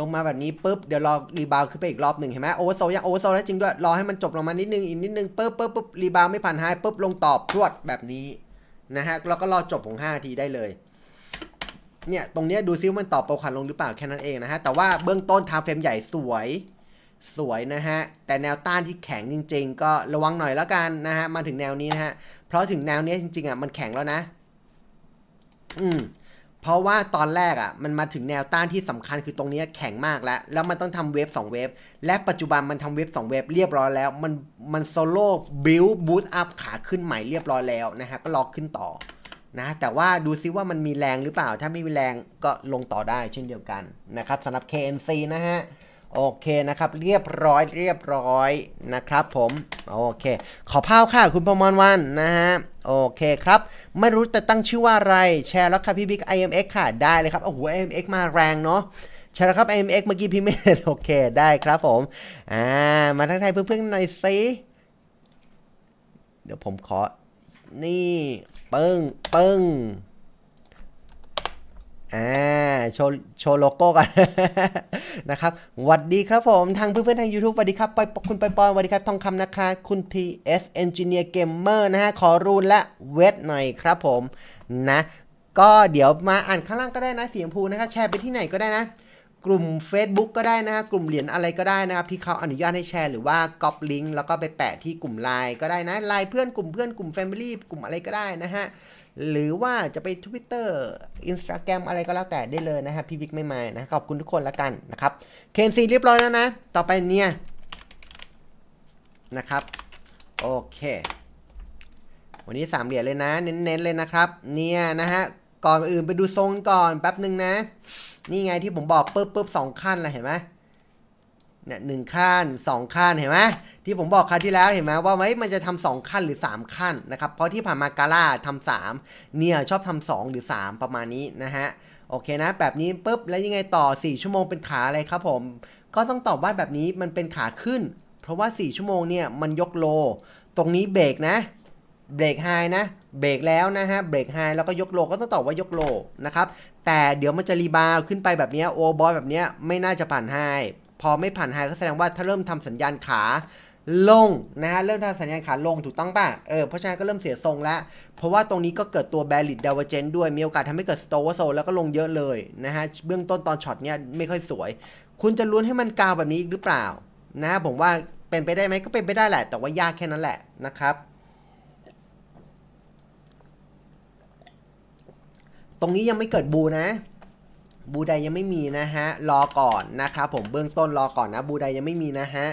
ลงมาแบบนี้ปุ๊บเดี๋ยวรอรีบาวขึ้นไปอีกรอบหนึ่งเห็นไหมโอเวอร์โซยังโอเวอร์โซแล้วจริงด้วยรอให้มันจบลงมานิดนึงอีกนิดนึงปุ๊บปุ๊บปุ๊บรีบาวไม่ผ่านไฮปุ๊บลงตอบพรวดแบบนี้นะฮะแล้วก็รอจบของ5ทีได้เลย เนี่ยตรงเนี้ยดูซิว่ามันตอบโปรขันลงหรือเปล่าแค่นั้นเองนะฮะแต่ว่าเบื้องต้นทาเฟรมใหญ่สวยสวยนะฮะ แต่แนวต้านที่แข็งจริงๆ ก็ระวังหน่อยแล้วกันนะฮะ มาถึงแนวนี้นะฮะ เพราะถึงแนวนี้จริงๆ อ่ะมันแข็งแล้วนะ อืม เพราะว่าตอนแรกอ่ะมันมาถึงแนวต้านที่สำคัญคือตรงนี้แข็งมากแล้ว แล้วมันต้องทำเวฟ2เวฟ และปัจจุบันมันทำเวฟ2เวฟเรียบร้อยแล้ว มันมันโซโล่บิลบูตอัพขาขึ้นใหม่เรียบร้อยแล้วนะฮะ ก็ล็อกขึ้นต่อนะ แต่ว่าดูซิว่ามันมีแรงหรือเปล่า ถ้าไม่มีแรงก็ลงต่อได้เช่นเดียวกันนะครับสำหรับ KNC นะฮะโอเคนะครับเรียบร้อยเรียบร้อยนะครับผม โอเค ขอเผาค่ะ คุณประมอนวันนะฮะ โอเคครับ ไม่รู้จะตั้งชื่อว่าอะไรแชร์แล้วค่ะพี่บิ๊ก IMX ค่ะ ได้เลยครับโอ้โห IMX มาแรงเนาะใช่แล้วครับ IMX เมื่อกี้พี่เมธโอเค ได้ครับผม อ่า มาทักทายเพื่อนๆหน่อยสิเดี๋ยวผมขอ นี่ ปึ้งปึ้งอ่าโชว์โชว์โลโก้กันนะครับหวัสดีครับผม ทางเพื่อนๆทาง YouTube วัสดีครับปอยคุณปอยปอนวัสดีครับ ทองคำนะคะ คุณ TS Engineer Gamer นะฮะ ขอรูนและเวทหน่อยครับผมนะ ก็เดี๋ยวมาอ่านข้างล่างก็ได้นะเสียงพูนะครับแชร์ไปที่ไหนก็ได้นะ กลุ่ม Facebook ก็ได้นะกลุ่มเหรียญอะไรก็ได้นะครับที่เขาอนุญาตให้แชร์หรือว่าก๊อปลิงก์แล้วก็ไปแปะที่กลุ่มไลน์ก็ได้นะไลน์เพื่อนกลุ่มเพื่อนกลุ่ม Family กลุ่มอะไรก็ได้นะฮะหรือว่าจะไป Twitter Instagram อะไรก็แล้วแต่ได้เลยนะฮะ พี่วิกไม่มานะขอบคุณทุกคนละกันนะครับ เคนซีเรียบร้อยแล้วนะ ต่อไปเนี่ย นะครับ โอเค วันนี้3เหรียญเลยนะเน้น ๆ เลยนะครับ เนี่ยนะฮะ ก่อนอื่นไปดูทรงก่อนแป๊บหนึ่งนะ นี่ไงที่ผมบอกปุ๊บปุ๊บสองขั้นเลยเห็นไหมเนี่ยหนึ่งขั้นสองขั้นเห็นไหมที่ผมบอกครัวที่แล้วเห็นไหมว่าไว้มันจะทำ 2 ขั้นหรือ 3 ขั้นนะครับเพราะที่ผ่านมากาล่าทำสามเนี่ยชอบทำ 2 หรือ 3 ประมาณนี้นะฮะโอเคนะแบบนี้ปุ๊บแล้วยังไงต่อ 4 ชั่วโมงเป็นขาอะไรครับผม ก็ต้องตอบว่าแบบนี้มันเป็นขาขึ้น เพราะว่า 4 ชั่วโมงเนี่ยมันยกโล ตรงนี้เบรกนะเบรกไฮนะเบรกแล้วนะฮะเบรกไฮแล้วก็ยกโลก็ต้องตอบว่ายกโลนะครับแต่เดี๋ยวมันจะรีบาวขึ้นไปแบบนี้โอบอยแบบนี้ไม่น่าจะผ่านไฮพอไม่ผ่านไฮก็แสดงว่าถ้าเริ่มทำสัญญาณขาลงนะฮะ เริ่มทำสัญญาณขาลงถูกต้องป่ะ เออ เพราะฉะนั้นก็เริ่มเสียทรงแล้ว เพราะว่าตรงนี้ก็เกิดตัวแบร r ด s h ด i ว e r g e ด้วยมีโอกาสทำให้เกิดสโตว์โซแล้วก็ลงเยอะเลยนะฮะ เบื้องต้นตอนช็อตเนี้ยไม่ค่อยสวย คุณจะลุ้นให้มันกาวแบบนี้อีกหรือเปล่า นะ ผมว่าเป็นไปได้ไหมก็เป็นไปได้แหละ แต่ว่ายากแค่นั้นแหละนะครับ ตรงนี้ยังไม่เกิดบูนะ บูไดยังไม่มีนะฮะรอก่อนนะครับผมเบื้องต้นรอก่อนนะ บูไดยังไม่มีนะฮะ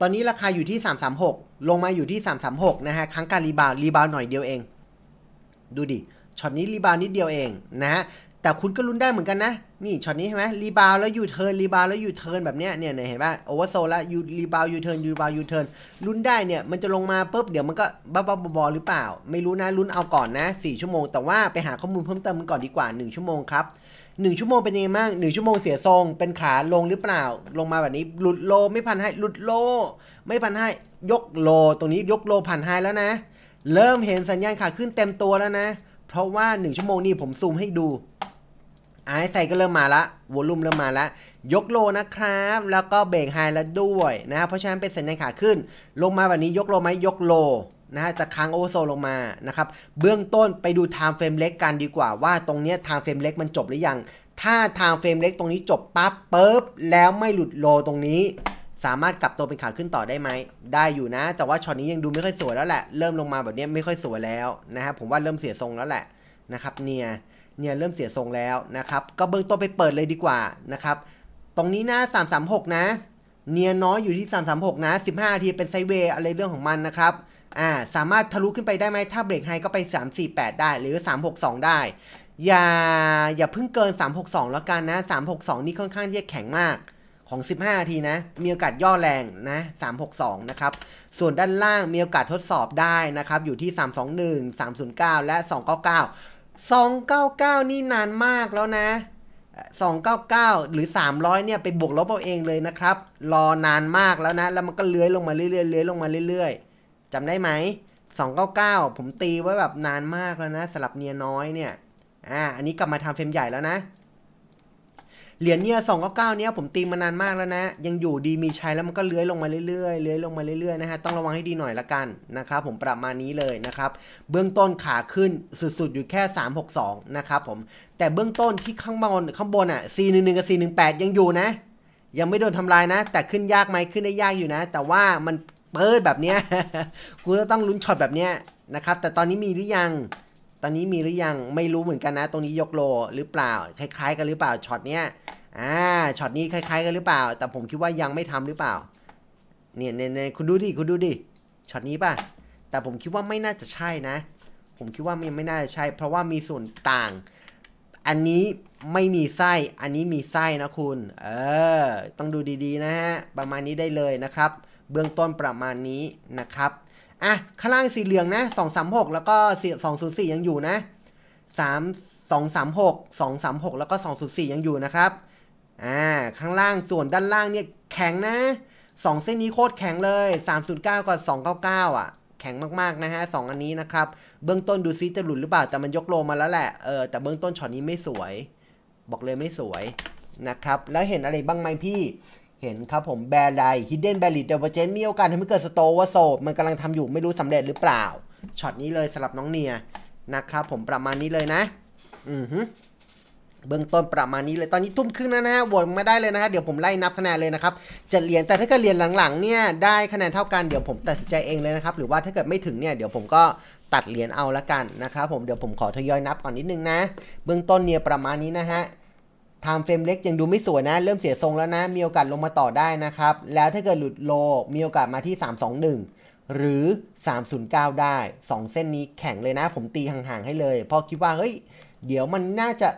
ตอนนี้ราคาอยู่ที่ 336 ลงมาอยู่ที่ 336 นะฮะ ครั้งการรีบาวรีบาวหน่อยเดียวเอง ดูดิ ช็อตนี้รีบาวนิดเดียวเอง นะ แต่คุณก็ลุ้นได้เหมือนกันนะ นี่ช็อตนี้ใช่ไหมรีบาวแล้วยูเทิร์น รีบาวแล้วยูเทิร์นแบบเนี้ย เนี่ยเห็นไหมโอเวอร์โซลแล้วยูรีบาวยูเทิร์นยูบาวยูเทิร์นลุ้นได้เนี่ยมันจะลงมาปุ๊บเดี๋ยวมันก็บ้าบ้าบอหรือเปล่า ไม่รู้นะลุ้นเอาก่อนนะ4ชั่วโมง แต่ว่าไปหาข้อมูลเพิ่มเติมกันก่อนดีกว่า1ชั่วโมงครับ1ชั่วโมงเป็นยังไงบ้าง1ชั่วโมงเสียทรง เป็นขาลงหรือเปล่า ลงมาแบบนี้ หลุดโลไม่พันให้ หลุดโล ไม่พันให้ ยกโล ตรงนี้ยกโลพันให้แล้วนะ เริ่มเห็นสัญญาณขาขึ้นเต็มตัวแล้วนะ เพราะว่า 1 ชั่วโมงนี้ผมซูมให้ดูไอ้ใส่ก็เริ่มมาละ วอลุ่มเริ่มมาละ ยกโลนะครับ แล้วก็เบรกไฮแล้วด้วยนะ เพราะฉะนั้นเป็นสัญญาณขาขึ้น ลงมาแบบนี้ยกโลไหมยกโลนะฮะตะค้างโอโซลงมานะครับ เบื้องต้นไปดูไทม์เฟรมเล็กกันดีกว่าว่าตรงนี้ไทม์เฟรมเล็กมันจบหรือยัง ถ้าไทม์เฟรมเล็กตรงนี้จบปั๊บปิ๊บแล้วไม่หลุดโลตรงนี้ สามารถกลับตัวเป็นขาขึ้นต่อได้ไหม ได้อยู่นะ แต่ว่าช็อตนี้ยังดูไม่ค่อยสวยแล้วแหละ เริ่มลงมาแบบนี้ไม่ค่อยสวยแล้วนะครับ ผมว่าเริ่มเสียทรงแล้วแหละนะครับ เนี่ยเนี่ยเริ่มเสียทรงแล้วนะครับ ก็เบื้องต้นไปเปิดเลยดีกว่านะครับ ตรงนี้นะ336 นะ เนียน้อยอยู่ที่ 336 นะ 15ทีเป็นไซเว์อะไรเรื่องของมันนะครับอ่าสามารถทะลุขึ้นไปได้ไหม ถ้าเบรกไฮก็ไป348 ได้ หรือ362 ได้ อย่าอย่าเพิ่งเกิน 362 แล้วกันนะ362 นี่ค่อนข้างที่จะแข็งมาก ของ 15นาทีนะ มีโอกาสย่อแรงนะ362 นะครับ ส่วนด้านล่างมีโอกาสทดสอบได้นะครับ อยู่ที่ 321 309 และ299 299 นี่นานมากแล้วนะ299 หรือ 300 เนี่ย ไปบวกลบเอาเองเลยนะครับ รอนานมากแล้วนะ แล้วมันก็เลื้อยลงมาเรื่อยๆเลื้อยลงมาเรื่อยๆจำได้ไหม299 ผมตีไว้แบบนานมากแล้วนะสลับเนียน้อยเนี่ย อ่า อันนี้กลับมาทำเฟรมใหญ่แล้วนะ เหรียญเนี่ย299เนี้ยผมตีมานานมากแล้วนะ ยังอยู่ดีมีใช้แล้ว มันก็เลื้อยลงมาเรื่อยๆเลื้อยลงมาเรื่อยๆนะฮะต้องระวังให้ดีหน่อยละกันนะครับผมประมาณนี้เลยนะครับเบื้องต้นขาขึ้น สุดๆอยู่แค่ 362นะครับผมแต่เบื้องต้นที่ข้างบนข้างบนอ่ะ4 1 1กับ4 1 8 ยังอยู่นะ ยังไม่โดนทำลายนะ แต่ขึ้นยากไหมขึ้นได้ยากอยู่นะ แต่ว่ามันปิดแบบเนี้ย กูจะต้องลุ้นช็อตแบบเนี้ยนะครับ แต่ตอนนี้มีหรือยัง ตอนนี้มีหรือยัง ไม่รู้เหมือนกันนะ ตรงนี้ยกโลหรือเปล่า คล้ายๆกันหรือเปล่า ช็อตเนี้ย อ่า ช็อตนี้คล้าย ๆกันหรือเปล่า แต่ผมคิดว่ายังไม่ทำหรือเปล่า เนี่ยเนี่ยคุณดูดิ คุณดูดิ ช็อตนี้ป่ะ แต่ผมคิดว่าไม่น่าจะใช่นะ ผมคิดว่ามันไม่น่าจะใช่ เพราะว่ามีส่วนต่าง อันนี้ไม่มีไส้ อันนี้มีไส้นะ คุณ เออ ต้องดูดีๆนะฮะ ประมาณนี้ได้เลยนะครับเบื้องต้นประมาณนี้นะครับ อ่ะ ข้างล่างสีเหลืองนะ236แล้วก็204 ยังอยู่นะ3 236 236 แล้วก็204ยังอยู่นะครับ อ่า ข้างล่างส่วนด้านล่างเนี่ยแข็งนะ 2 เส้นนี้โคตรแข็งเลย309กับ299อ่ะ แข็งมากๆนะฮะสองอันนี้นะครับ เบื้องต้นดูซิจะหลุดหรือเปล่าแต่มันยกโลมาแล้วแหละ เออแต่เบื้องต้นช็อตนี้ไม่สวย บอกเลยไม่สวยนะครับ แล้วเห็นอะไรบ้างไหมพี่เห็นครับผมแบร์ไลฮิดเด้นแบริดเดอร์เจนมีโอกาสทำให้เกิดสโตว์วโซมันกำลังทำอยู่ไม่รู้สำเร็จหรือเปล่าช็อตนี้เลยสำหรับน้องเนียนะครับผมประมาณนี้เลยนะ อือฮึเบื้องต้นประมาณนี้เลยตอนนี้ทุ่มครึ่งแล้วนะฮะโหวตมาได้เลยนะฮะเดี๋ยวผมไล่นับคะแนนเลยนะครับ จะเรียนแต่ถ้าเกิดเรียนหลังๆเนี่ย ได้คะแนนเท่ากันเดี๋ยวผมตัดสินใจเองเลยนะครับ หรือว่าถ้าเกิดไม่ถึงเนี่ยเดี๋ยวผมก็ตัดเหรียญเอาละกันนะครับผมเดี๋ยวผมขอทยอยนับก่อนนิดนึงนะเบื้องต้นเนี่ยประมาณนี้นะฮะไทม์เฟรมเล็กยังดูไม่สวยนะ เริ่มเสียทรงแล้วนะ มีโอกาสลงมาต่อได้นะครับ แล้วถ้าเกิดหลุดโลมีโอกาสมาที่ 321 หรือ 309 ได้ 2 เส้นนี้แข็งเลยนะ ผมตีห่างๆให้เลยเพราะคิดว่า เฮ้ยเดี๋ยวมันน่าจะ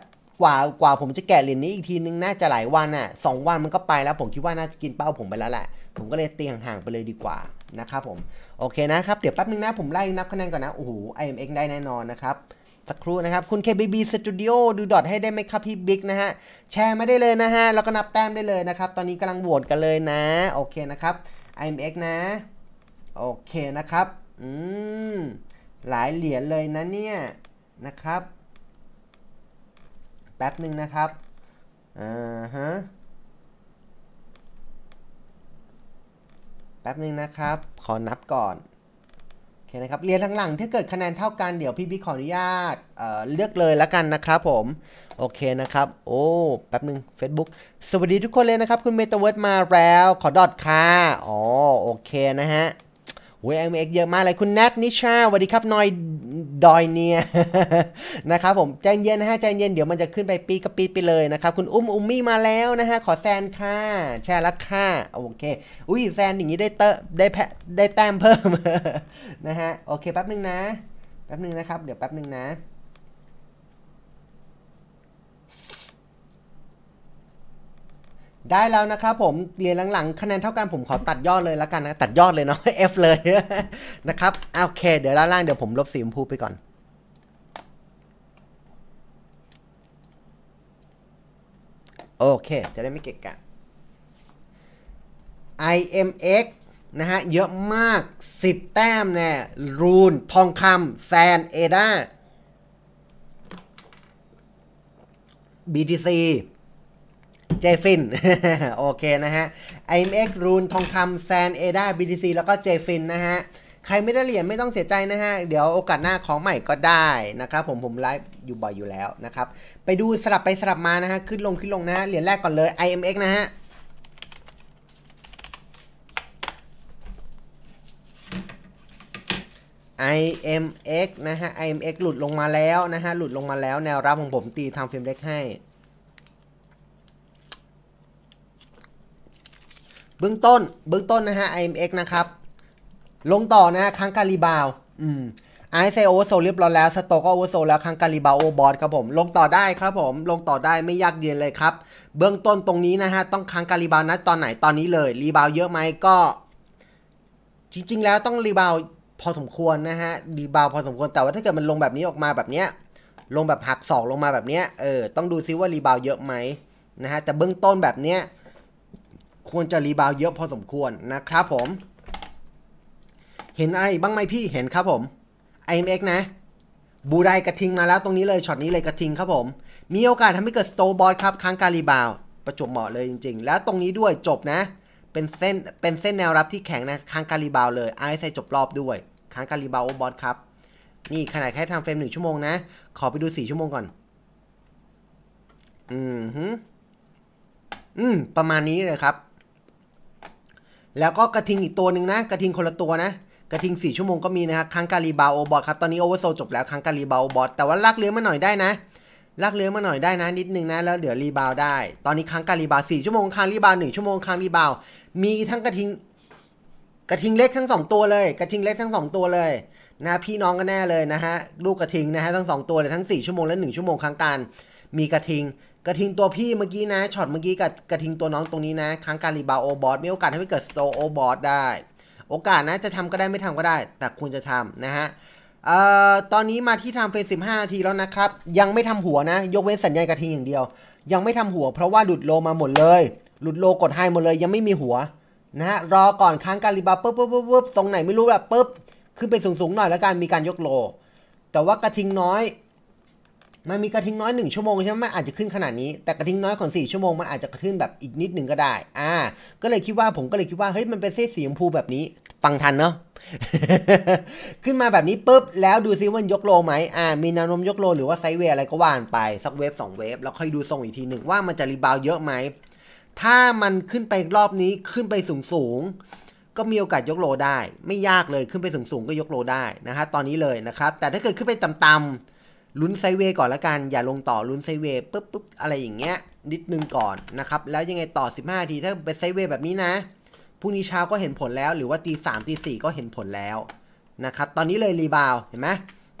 กว่ากว่าผมจะแกะเหรียญนี้อีกทีนึงน่าจะหลายวันอะ่ะสองวันมันก็ไปแล้วผมคิดว่าน่าจะกินเป้าผมไปแล้วแหละ ผมก็เลยตีห่างๆไปเลยดีกว่านะครับผมโอเคนะครับเดี๋ยวแป๊บนึงนะผมไล่นับคะแนนก่อนนะโอ้โห IMX ได้แน่นอนนะครับักครู่นะครับ คุณ KBB Studio ดูดอทให้ได้ไหมครับพี่บิ๊กนะฮะ แชร์มาได้เลยนะฮะแล้วก็นับแต้มได้เลยนะครับ ตอนนี้กำลังโหวตกันเลยนะ โอเคนะครับ IMX นะ โอเคนะครับอืมหลายเหรียญเลยนะเนี่ย นะครับ แป๊บหนึ่งนะครับ อ่าฮะแป๊บหนึ่งนะครับ ขอนับก่อนคนะครับ เรียนหลังๆถ้าเกิดคะแนนเท่ากันเดี๋ยวพี่พี่ขออนุญาตเเลือกเลยละกันนะครับผม โอเคนะครับ โอ้ แป๊บหนึ่ง Facebook สวัสดีทุกคนเลยนะครับ คุณเมตาเวิร์ดมาแล้ว ขอดอทค่ะอ๋อ โอเคนะฮะเวมเอ็กเยอะมากเลย คุณแนทนิชาสวัสดีครับนอยดอยเนียนะครับผมใจเย็นนะฮะใจเย็นเดี๋ยวมันจะขึ้นไปปีกับปีไปเลยนะครับคุณอุ้มอุ้มมี่มาแล้วนะฮะขอแซนค่ะแชร์ละค่าโอเคอุ้ยแซนอย่างนี้ได้เตะได้แพได้แต้มเพิ่มนะฮะโอเคแป๊บนึงนะแป๊บนึงนะครับเดี๋ยวแป๊บนึงนะได้แล้วนะครับ ผมเรียนหลังๆคะแนนเท่ากันผมขอตัดยอดเลยละกันนะตัดยอดเลยเนาะ F เลยนะครับ โอเค เดี๋ยวล่างๆเดี๋ยวผมลบสีชมพูไปก่อน โอเคจะได้ไม่เกะกะ IMX นะฮะ เยอะมาก10แต้มแน่ รูน ทองคำแซนเอดา BTC เจฟินโอเคนะฮะ IMX รูนทองคำแซนเอดา BTC แล้วก็เจฟินนะฮะ ใครไม่ได้เหรียญไม่ต้องเสียใจนะฮะ เดี๋ยวโอกาสหน้าของใหม่ก็ได้นะครับ ผมผมไลฟ์อยู่บ่อยอยู่แล้วนะครับ ไปดูสลับไปสลับมานะฮะ ขึ้นลงขึ้นลงนะเหรียญแรกก่อนเลย IMX นะฮะไอเอ็มเอ็กนะฮะไอเอ็มเอ็กหลุดลงมาแล้วนะฮะ หลุดลงมาแล้ว แนวรับของผมตีทำเฟรมเล็กให้เบื้องต้น เบื้องต้นนะฮะ IMX นะครับ ลงต่อนะครั้งการีบาว อืมไอซโอเรโซเรียบร้อยแล้วสโตก็โอเวอร์โซแล้วครั้งการีบาวโอบอสครับผม ลงต่อได้ครับผม ลงต่อได้ไม่ยากเย็นเลยครับ เบื้องต้นตรงนี้นะฮะต้องครั้งการีบาวนะตอนไหนตอนนี้เลย รีบาวเยอะไหมก็จริงๆแล้วต้องรีบาวพอสมควรนะฮะ รีบาวพอสมควร แต่ว่าถ้าเกิดมันลงแบบนี้ออกมาแบบเนี้ย ลงแบบหักศอกลงมาแบบเนี้ยเออต้องดูซิว่ารีบาวเยอะไหมนะฮะแต่เบื้องต้นแบบเนี้ยควรจะรีบาวเยอะพอสมควรนะครับผม เห็นไอ้บ้างไหมพี่เห็นครับผม IMX นะ บูไดกระทิงมาแล้วตรงนี้เลยช็อตนี้เลยกระทิงครับผม มีโอกาสทำให้เกิดสโตบอลครับค้างการรีบาวประจบเหมาะเลยจริงๆ แล้วตรงนี้ด้วยจบนะ เป็นเส้นเป็นเส้นแนวรับที่แข็งนะค้างการรีบาวเลยไอซ์จบรอบด้วยค้างการรีบาวโอบอลครับนี่ขนาดแค่ทำเฟรมหนึ่งชั่วโมงนะขอไปดูสี่ชั่วโมงก่อน อืมฮึอืม ประมาณนี้เลยครับแล้วก็กระทิงอีกตัวหนึ่งนะ กระทิงคนละตัวนะ กระทิง 4 ชั่วโมงก็มีนะครับคังการีบาโอบอทครับตอนนี้โอเวอร์โซจบแล้วคังการีบาโอบอทแต่ว่าลากเลื้อมาหน่อยได้นะลากเลื้อมาหน่อยได้นะ นิดนึงนะแล้วเดี๋ยวรีบาวได้ตอนนี้คังการีบาสี่ชั่วโมงคังรีบาวหนึ่งชั่วโมงคังรีบาว มีทั้งกระทิง กระทิงเล็กทั้ง 2 ตัวเลยกระทิงเล็กทั้ง2ตัวเลยนะ พี่น้องกันแน่เลยนะฮะลูกกระทิงนะฮะทั้ง2ตัวเลยทั้ง4ชั่วโมงและ1ชั่วโมงครั้งการมีกระทิงกระทิงตัวพี่เมื่อกี้นะ ช็อตเมื่อกี้กับกระทิงตัวน้องตรงนี้นะค้างการรีบาวโอบอสมีโอกาสให้เกิดสโตโอบอสได้ โอกาสนะจะทำก็ได้ไม่ทำก็ได้ แต่คุณจะทำนะฮะเอ่อตอนนี้มาที่ทำเฟบห้านาทีแล้วนะครับยังไม่ทำหัวนะยกเว้นสัญญาณกระทิงอย่างเดียว ยังไม่ทำหัวเพราะว่าหลุดโลมาหมดเลยหลุดโลกดไฮหมดเลย ยังไม่มีหัวนะฮะรอก่อนค้างการรีบาวปุ๊บปุ๊บปุ๊บตรงไหนไม่รู้แบบปุ๊บขึ้นไปสูงๆหน่อยแล้วกันมีการยกโล แต่ว่ากระทิงน้อยมันมีกระทิงน้อย 1 ชั่วโมงใช่ไหมมันอาจจะขึ้นขนาดนี้แต่กระทิงน้อยของ4ชั่วโมงมันอาจจะขึ้นแบบอีกนิดหนึ่งก็ได้ อ่า ก็เลยคิดว่าผมก็เลยคิดว่าเฮ้ยมันเป็นเส้นสีชมพูแบบนี้ฟังทันเนาะขึ้นมาแบบนี้ปุ๊บแล้วดูซิว่ายกโลไหมอ่ามีแนวโน้มยกโลหรือว่าไซเวอะไรก็ว่านไปสักเวฟสองเวฟแล้วค่อยดูทรงอีกทีหนึ่งว่ามันจะรีบาวเยอะไหมถ้ามันขึ้นไปรอบนี้ขึ้นไปสูงสูงก็มีโอกาสยกโลได้ ไม่ยากเลยขึ้นไปสูงสูงก็ยกโลได้นะฮะตอนนี้เลยนะครับ แต่ถ้าเกิดขึ้นไปต่ำลุ้นไซเวก่อนละกันอย่าลงต่อลุ้นไซเวปุ๊บปุ๊บอะไรอย่างเงี้ย นิดนึงก่อนนะครับ แล้วยังไงต่อ 15ทีถ้าเป็นไซเวแบบนี้นะพรุ่งนี้เช้าก็เห็นผลแล้ว หรือว่าตีสามตีสี่ก็เห็นผลแล้วนะครับ ตอนนี้เลยรีบาวเห็นไหม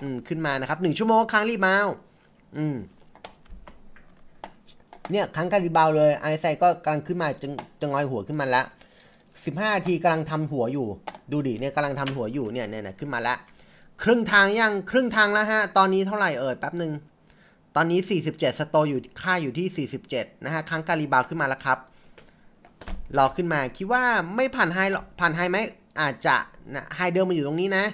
อืมขึ้นมานะครับหนึ่งชั่วโมงค้างรีบาวอืมเนี่ยค้างการรีบาวเลยไอไซก็กำลังขึ้นมาจะจะงอยหัวขึ้นมาแลวสิบห้าทีกำลังทำหัวอยู่ดูดิเนี่ยกำลังทำหัวอยู่เนี่ยเนี่ยขึ้นมาแล้วครึ่งทางยังครึ่งทางแล้วฮะ ตอนนี้เท่าไหร่เอ่ยแป๊บหนึ่ง ตอนนี้ 47สโตอยู่ค่าอยู่ที่ 47 นะฮะครั้งการีบาวขึ้นมาแล้วครับ รอขึ้นมาคิดว่าไม่ผ่านไฮหรอกผ่านไฮไหมอาจจะนะไฮเดิมมันอยู่ตรงนี้นะ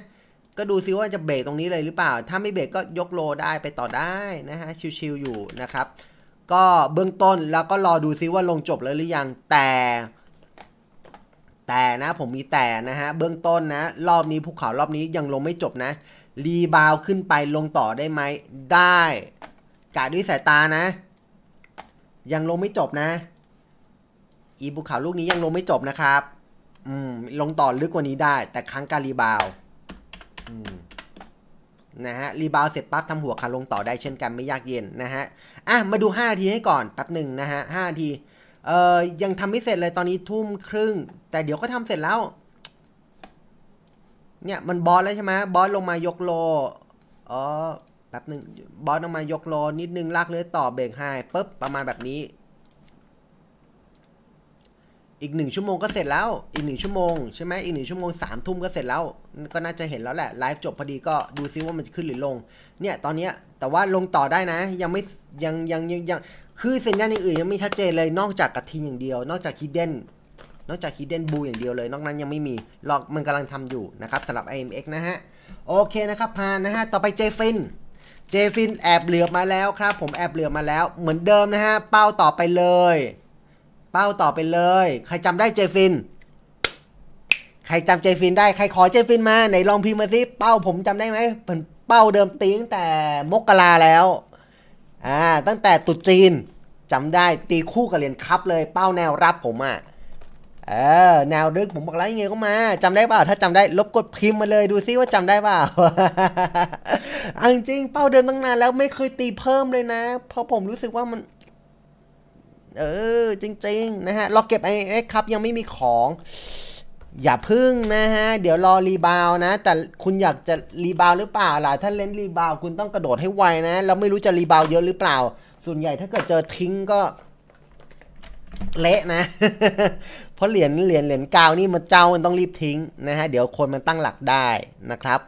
ก็ดูซิว่าจะเบรกตรงนี้เลยหรือเปล่า ถ้าไม่เบรกก็ยกโลได้ไปต่อได้นะฮะชิวๆอยู่นะครับ ก็เบื้องต้นแล้วก็รอดูซิว่าลงจบเลยหรือยังแต่แต่นะ ผมมีแต่นะฮะเบื้องต้นนะ รอบนี้ภูเขารอบนี้ยังลงไม่จบนะ รีบาวขึ้นไปลงต่อได้ไหมได้กะด้วยสายตานะ ยังลงไม่จบนะ อีภูเขาลูกนี้ยังลงไม่จบนะครับ อืมลงต่อลึกกว่านี้ได้แต่ครั้งการรีบาวนะฮะรีบาวเสร็จปั๊บทำหัวขาลงต่อได้เช่นกันไม่ยากเย็นนะฮะอ่ะมาดู5นาทีให้ก่อนแป๊บหนึ่งนะฮะ5นาทีเอ่อยังทำไม่เสร็จเลยตอนนี้ทุ่มครึ่ง แต่เดี๋ยวก็ทำเสร็จแล้ว เนี่ย มันบอสแล้วใช่ไหมบอสลงมายกโลอ๋อแป๊บหนึ่งบอสลงมายกโลนิดนึงลากเลือต่อเบรกไฮปุ๊บประมาณแบบนี้ อีกหนึ่งชั่วโมงก็เสร็จแล้วอีกหนึ่งชั่วโมง ใช่ไหมอีกหนึ่งชั่วโมงสามทุ่มก็เสร็จแล้ว ก็น่าจะเห็นแล้วแหละไลฟ์จบพอดีก็ดูซิว่ามันจะขึ้นหรือลงเนี่ยตอนนี้แต่ว่าลงต่อได้นะยังไม่ยังยังยังยังคือเซนด้านอื่นยังไม่ชัดเจนเลยนอกจากกระทิงอย่างเดียว นอกจากฮิดเด้นนอกจากฮิดเด้นบูอย่างเดียวเลยนอกนั้นยังไม่มีหรอกมันกำลังทำอยู่นะครับสำหรับ IMX นะฮะโอเคนะครับพานนะฮะต่อไปเจฟินเจฟินแอบเหลือมาแล้วครับผมแอบเหลือมาแล้วเหมือนเดิมนะฮะเป้าต่อไปเลย เป้าต่อไปเลย ใครจำได้เจฟินใครจำเจฟินได้ใครขอเจฟินมาไหนลองพิมพ์มาสิเป้าผมจำได้ไหมเป้าเดิมตีตั้งแต่มกราแล้วอ่าตั้งแต่ตุจีน จำได้ตีคู่กับเหรียญคับเลยเป้าแนวรับผมอะ่ะเออแนวลึกผมบอกแล้วยังไงก็มาจำได้เปล่าถ้าจำได้ลบกดพิมพ์มาเลยดูซิว่าจำได้เปล่าอังจริงเป้าเดิมตั้งนานแล้วไม่เคยตีเพิ่มเลยนะ เพราะผมรู้สึกว่ามัน เออ จริงๆ นะฮะเราเก็บไอ้ครับยังไม่มีของอย่าพึ่งนะฮะ เดี๋ยวรอรีบาวนะ แต่คุณอยากจะรีบาวหรือเปล่าล่ะถ้าเล่นรีบาวคุณต้องกระโดดให้ไวนะเราไม่รู้จะรีบาวเยอะหรือเปล่า ส่วนใหญ่ถ้าเกิดเจอทิ้งก็ เละนะ เพราะเหรียญเหรียญเหรียญกาวนี่มันเจ้ามันต้องรีบทิ้งนะฮะ เดี๋ยวคนมันตั้งหลักได้นะครับ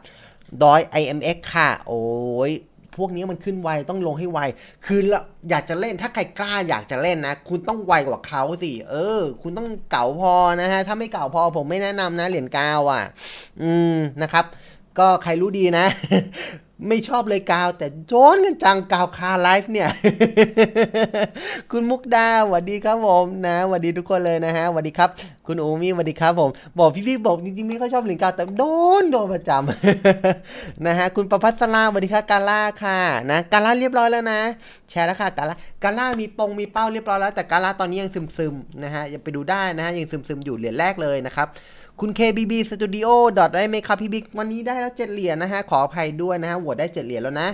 ดอย IMX ค่ะ โอ้ยพวกนี้มันขึ้นไวต้องลงให้ไว คือเราอยากจะเล่นถ้าใครกล้าอยากจะเล่นนะ คุณต้องไวกว่าเขาสิ เออ คุณต้องเก่าพอนะฮะถ้าไม่เก่าพอผมไม่แนะนำนะเหรียญกาวอ่ะ อืมนะครับ ก็ใครรู้ดีนะไม่ชอบเลยกาวแต่โจนกันจังกาวคาไลฟ์เนี่ย คุณมุกดาสวัสดีครับผมนะสวัสดีทุกคนเลยนะฮะสวัสดีครับ คุณอูมี่สวัสดีครับผมบอกพี่พี่บอกจริงๆพี่เ่าชอบเหรียญกาวแต่โดนโดนประจำนะฮะคุณประพัสราสวัสดีครับ กาล่าค่ะนะ กาล่าเรียบร้อยแล้วนะแชร์แล้วค่ะกาล่ากาล่ามีปงมีเป้าเรียบร้อยแล้วแต่กาล่าตอนนี้ยังซึมๆนะฮะยังไปดูได้นะฮะยังซึมๆอยู่เหรียญแรกเลยนะครับคุณ KBB Studio ดอทได้ไหมครับพี่บิ๊กวันนี้ได้แล้วเจ็ดเหรียญนะฮะ ขออภัยด้วยนะฮะหัวได้เจ็ดเหรียญแล้วนะ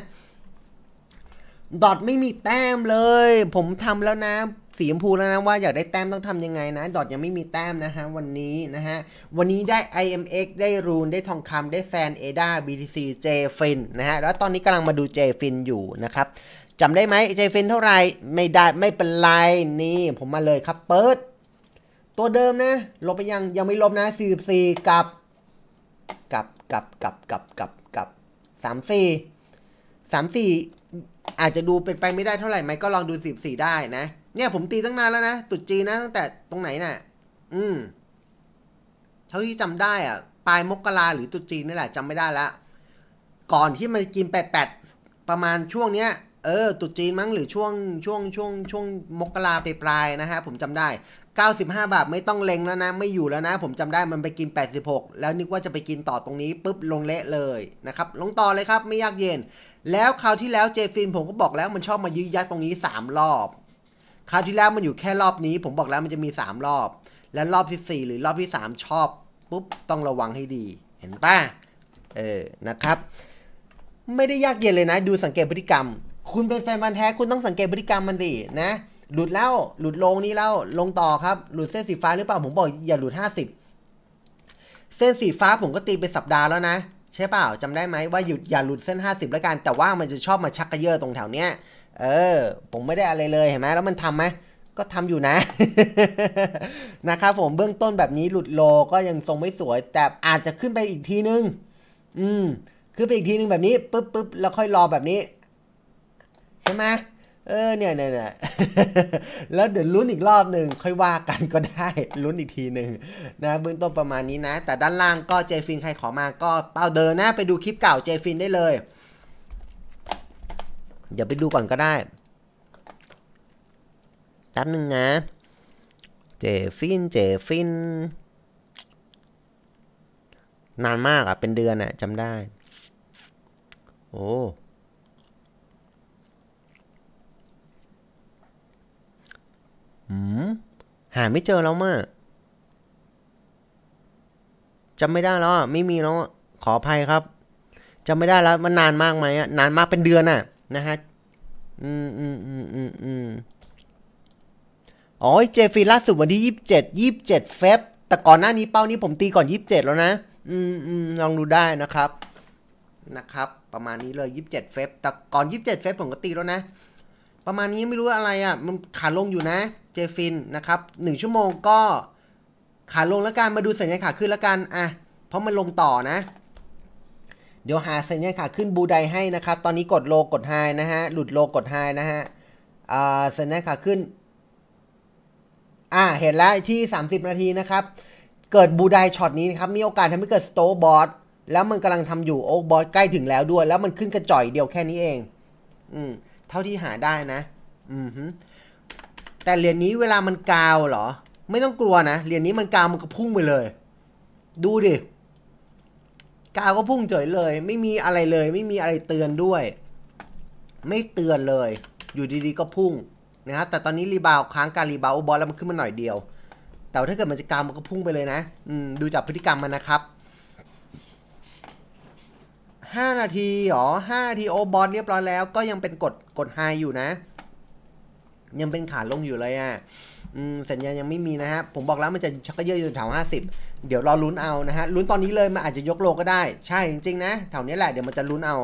ดอทไม่มีแต้มเลย ผมทำแล้วนะ สีชมพูแล้วนะว่าอยากได้แต้มต้องทำยังไงนะดอทยังไม่มีแต้มนะฮะวันนี้นะฮะ วันนี้ได้ IMX ได้รูนได้ทองคำได้แซนเอดา BTC J Fin นะฮะ แล้วตอนนี้กำลังมาดู J Fin อยู่นะครับจำได้ไหม J Fin เท่าไหร่ไม่ได้ไม่เป็นไรนี่ผมมาเลยครับเปิดตัวเดิมนะ ลบไปยัง ยังไม่ลบนะสี่สี่กับกับกับกับกับกับกับสามสี่ สามสี่อาจจะดูเป็นไปไม่ได้เท่าไหร่ไหมก็ลองดูสิบสี่ได้นะ เนี่ยผมตีตั้งนานแล้วนะ ตุดจีนะตั้งแต่ตรงไหนนะ่ะอืมเท่าที่จำได้อ่ะ ปลายมกราหรือตุดจีนนี่แหละจำไม่ได้ละก่อนที่มันกินแปดแปดประมาณช่วงเนี้ย เออตุดจีนมั้งหรือช่วงช่วง ช่วง ช่วงมกราไปปลายนะฮะผมจำได้95 บาทไม่ต้องเล็งแล้วนะไม่อยู่แล้วนะ ผมจำได้มันไปกิน 86แล้วนึกว่าจะไปกินต่อตรงนี้ปุ๊บลงเละเลยนะครับลงต่อเลยครับไม่ยากเย็นแล้วคราวที่แล้วเจฟินผมก็บอกแล้ว มันชอบมายื้อยัดตรงนี้ 3 รอบคราวที่แล้วมันอยู่แค่รอบนี้ ผมบอกแล้วมันจะมี 3 รอบ และรอบที่4หรือรอบที่ 3 ชอบปุ๊บต้องระวังให้ดี เห็นป่ะเออนะครับ ไม่ได้ยากเย็นเลยนะ ดูสังเกตพฤติกรรม คุณเป็นแฟนบันแท้คุณต้องสังเกตพฤติกรรมมันดินะหลุดแล้วหลุดลงนี้แล้วลงต่อครับ หลุดเส้นสีฟ้าหรือเปล่าผมบอกอย่าหลุด50 เส้นสีฟ้าผมก็ตีไปสัปดาห์แล้วนะ ใช่เปล่า จำได้ไหมว่าหยุดอย่าหลุดเส้น50แล้วกัน แต่ว่ามันจะชอบมาชักกระเยอะตรงแถวเนี้ยเออ ผมไม่ได้อะไรเลยเห็นไหมแล้วมันทํำไหมก็ทำอยู่นะ นะครับผมเบื้องต้นแบบนี้ หลุดโลก็ยังทรงไม่สวย แต่อาจจะขึ้นไปอีกทีนึง อืมขึ้นไปอีกทีนึงแบบนี้ปุ๊บปุ๊บแล้ว ค่อยรอแบบนี้ใช่ไหมเออเนี่ยเนี่ยเนี่ยแล้วเดี๋ยวลุ้นอีกรอบหนึ่งค่อยว่ากันก็ได้ลุ้นอีกทีหนึ่งนะเบื้องต้นประมาณนี้นะ แต่ด้านล่างก็เจฟินใครขอมาก็เป้าเดินนะไปดูคลิปเก่าเจฟินได้เลยเดี๋ยวไปดูก่อนก็ได้แป๊บนึงนะเจฟินเจฟินนานมากอ่ะ เป็นเดือนอ่ะจำได้ โอ้หืมหาไม่เจอแล้วมงจำไม่ได้แล้วไม่มีแล้วขออภัยครับจำไม่ได้แล้วมันนานมากไหมอะนานมากเป็นเดือนน่ะ นะฮะอืมอืมอืมอืมอืมอ๋อเจฟีล่าสุดวันที่ยี่สิบเจ็ดยี่สิบเจ็ดเฟบแต่ก่อนหน้านี้เป้านี้ผมตีก่อนยี่สิบเจ็ดแล้วนะอืมอืมลองดูได้นะครับ นะครับ ประมาณนี้เลยยี่สิบเจ็ดเฟบแต่ก่อนยี่สิบเจ็ดเฟบผมก็ตีแล้วนะประมาณนี้ไม่รู้อะไรอะ่ะ มันขาลงอยู่นะ เจฟินนะครับหนึ่งชั่วโมงก็ ขาลงแล้วกันมาดูสัญญาณขาขึ้นแล้วกันอ่ะเพราะมันลงต่อนะ เดี๋ยว หาสัญญาณขาขึ้นบูไดให้นะครับตอนนี้กดโลกดไฮนะฮะหลุดโลกดไฮนะฮะอ่าสัญญาณขาขึ้น อ่าเห็นแล้วที่ 30 นาทีนะครับ เกิดบูไดช็อตนี้นครับ มีโอกาสทำให้เกิดสโตบอสแล้วมันกำลังทำอยู่โอ๊บอสใกล้ถึงแล้วด้วย แล้วมันขึ้นกระจ่อยเดียวแค่นี้เอง อืมเท่าที่หาได้นะ อือฮึแต่เหรียญนี้เวลามันกาวเหรอ ไม่ต้องกลัวนะ เหรียญนี้มันกาวมันก็พุ่งไปเลย ดูดิกาวก็พุ่งเฉยเลย ไม่มีอะไรเลย ไม่มีอะไรเตือนด้วย ไม่เตือนเลย อยู่ดีๆก็พุ่งนะแต่ตอนนี้รีบาวค้างการรีบาวบอลแล้วมันขึ้นมาหน่อยเดียว แต่ถ้าเกิดมันจะกาวมันก็พุ่งไปเลยนะ อืม ดูจากพฤติกรรมมันนะครับ5 นาทีหรอ5นาทีโอบอลเรียบร้อยแล้วก็ยังเป็นกดกดไฮอยู่นะ ยังเป็นขาลงอยู่เลยอะ่ะสัญญาณยังไม่มีนะฮะผมบอกแล้วมันจะชักเยอะอยู่แถว50 เดี๋ยวรอลุ้นเอานะฮะลุ้นตอนนี้เลยมันอาจจะยกโลก็ได้ ใช่ จริงๆ นะแถวนี้แหละเดี๋ยวมันจะลุ้นเอา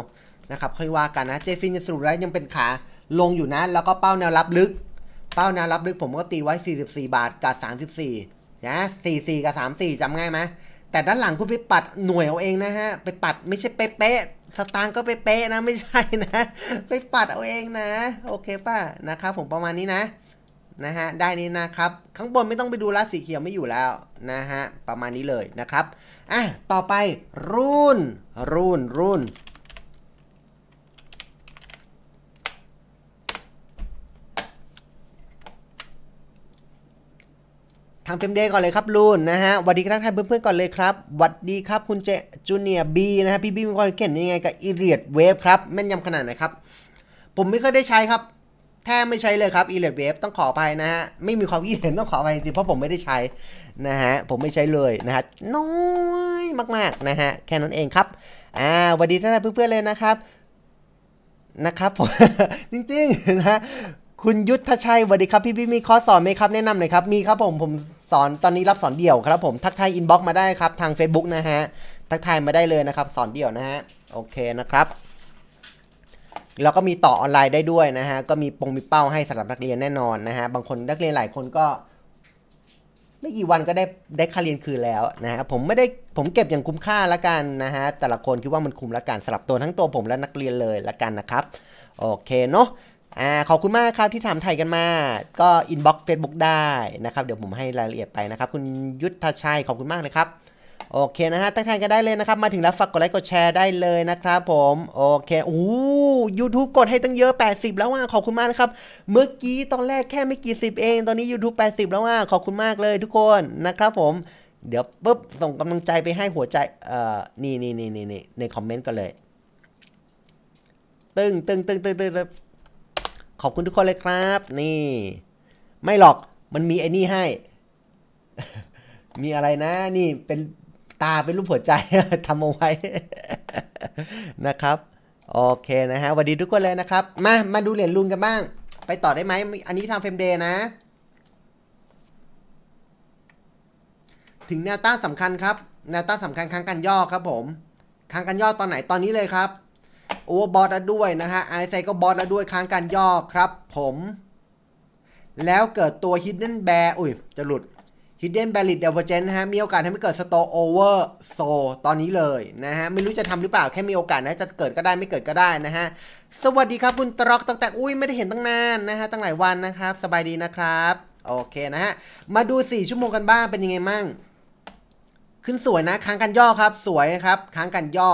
นะครับค่อยว่ากันนะ เจฟินสรุปแล้วยังเป็นขาลงอยู่นะ แล้วก็เป้าแนวรับลึก เป้าแนวรับลึกผมก็ตีไว้ 44 บาทกับ34นะ44 กับ 34จำง่ายไหมแต่ด้านหลังคุณไปปัดหน่วยเอาเองนะฮะ ไปปัดไม่ใช่เป๊ะสตางค์ก็ไปเป๊ะนะ ไม่ใช่นะไปปัดเอาเองนะโอเคป่ะ นะครับผมประมาณนี้นะ นะฮะ ได้นี้นะครับข้างบนไม่ต้องไปดูละสีเขียวไม่อยู่แล้วนะฮะประมาณนี้เลยนะครับอ่ะต่อไป รุ่น รุ่นรุ่นทำเฟมเดย์ก่อนเลยครับลุนนะฮะวัสดีครับท่านเพื่อนๆก่อนเลยครับ วัสดีครับ คุณเจจูเนียบีนะฮะ พี่บีมีความเียนยังไงกับอีเลียดเวฟครับแม่นยำขนาดไหนครับผมไม่เคยได้ใช้ครับแทบไม่ใช้เลยครับอีเลียดเวฟต้องขอไปนะฮะไม่มีความคิดเห็นต้องขอไปจริงเพราะผมไม่ได้ใช้นะฮะผมไม่ใช้เลยนะฮะน้อยมาก ๆ นะฮะแค่นั้นเองครับ อ่าวัสดีท่านเพื่อนๆเลยนะครับนะครับผมจริงๆนะคุณยุทธชัยสวัสดีครับ พี่พี่มีคอร์สสอนไหมครับแนะนำหน่อยครับ มีครับผม ผมสอนตอนนี้รับสอนเดี่ยวครับ ผม ทักทายอินบ็อกซ์มาได้ครับทาง Facebook นะฮะ ทักทายมาได้เลยนะครับ สอนเดี่ยวนะฮะ โอเคนะครับ แล้วก็มีต่อออนไลน์ได้ด้วยนะฮะ ก็มีปงมีเป้าให้สำหรับนักเรียนแน่นอนนะฮะ บางคนนักเรียนหลายคนก็ไม่กี่วันก็ได้ได้ค่าเรียนคืนแล้วนะฮะผมไม่ได้ผมเก็บอย่างคุ้มค่าละกันนะฮะ แต่ละคนคิดว่ามันคุ้มละกันสำหรับตัวทั้งตัวผมและนักเรียนเลยละกันนะครับ โอเคเนาะอ่าขอบคุณมากครับที่ถามไทยกันมา ก็อินบ็อกซ์เฟซบุ๊กได้นะครับ เดี๋ยวผมให้รายละเอียดไปนะครับ คุณยุทธชัยขอบคุณมากเลยครับโอเคนะฮะตั้งทายกันได้เลยนะครับมาถึงแล้วฝากกดไลค์กดแชร์ได้เลยนะครับผมโอเคโอ้ยูทูบกดให้ตั้งเยอะ 80 แล้วว่าขอบคุณมากนะครับ เมื่อกี้ตอนแรกแค่ไม่กี่สิบเอง ตอนนี้ YouTube 80 แล้วว่าขอบคุณมากเลยทุกคนนะครับผมเดี๋ยวปุ๊บส่งกำลังใจไปให้หัวใจเอ่อนี่นี่นี่นี่ในคอมเมนต์กันเลย ตึงตึ้งตึ้งตึ้งตึ้งขอบคุณทุกคนเลยครับ นี่ ไม่หรอกมันมีไอ้นี่ให้ มีอะไรนะนี่ เป็นตาเป็นรูปหัวใจทำเอาไว้นะครับ โอเคนะฮะสวัสดีทุกคนเลยนะครับมามาดูเหรียญลุงกันบ้าง ไปต่อได้ไหมอันนี้ทำเฟรมเดย์นะ ถึงแนวต้านสำคัญครับแนวต้านสำคัญครั้งกันย่อครับผมครั้งกันย่อตอนไหนตอนนี้เลยครับโอเวอร์บอทแล้วด้วยนะฮะไอไซก็บอทแล้วด้วยค้างการย่อครับ ผม แล้วเกิดตัว h i ด d e นแบร์อุ้ยจะหลุดฮ h ด d d นแบร์ลิดเด v เวอร์เจนฮะ มีโอกาสทำให้เกิดสโตโอเวอร์โซตอนนี้เลยนะฮะ ไม่รู้จะทำหรือเปล่าแค่มีโอกาสนะจะเกิดก็ได้ไม่เกิดก็ได้นะฮะ สวัสดีครับ คุณตรอกตั้งแต่อุ้ยไม่ได้เห็นตั้งนานนะฮะตั้งหลายวันนะครับสบายดีนะครับโอเคนะฮะมาดู4ชั่วโมงกันบ้างเป็นยังไงมั่งขึ้นสวยนะค้างกันย่อครับสวยครับค้างกันย่อ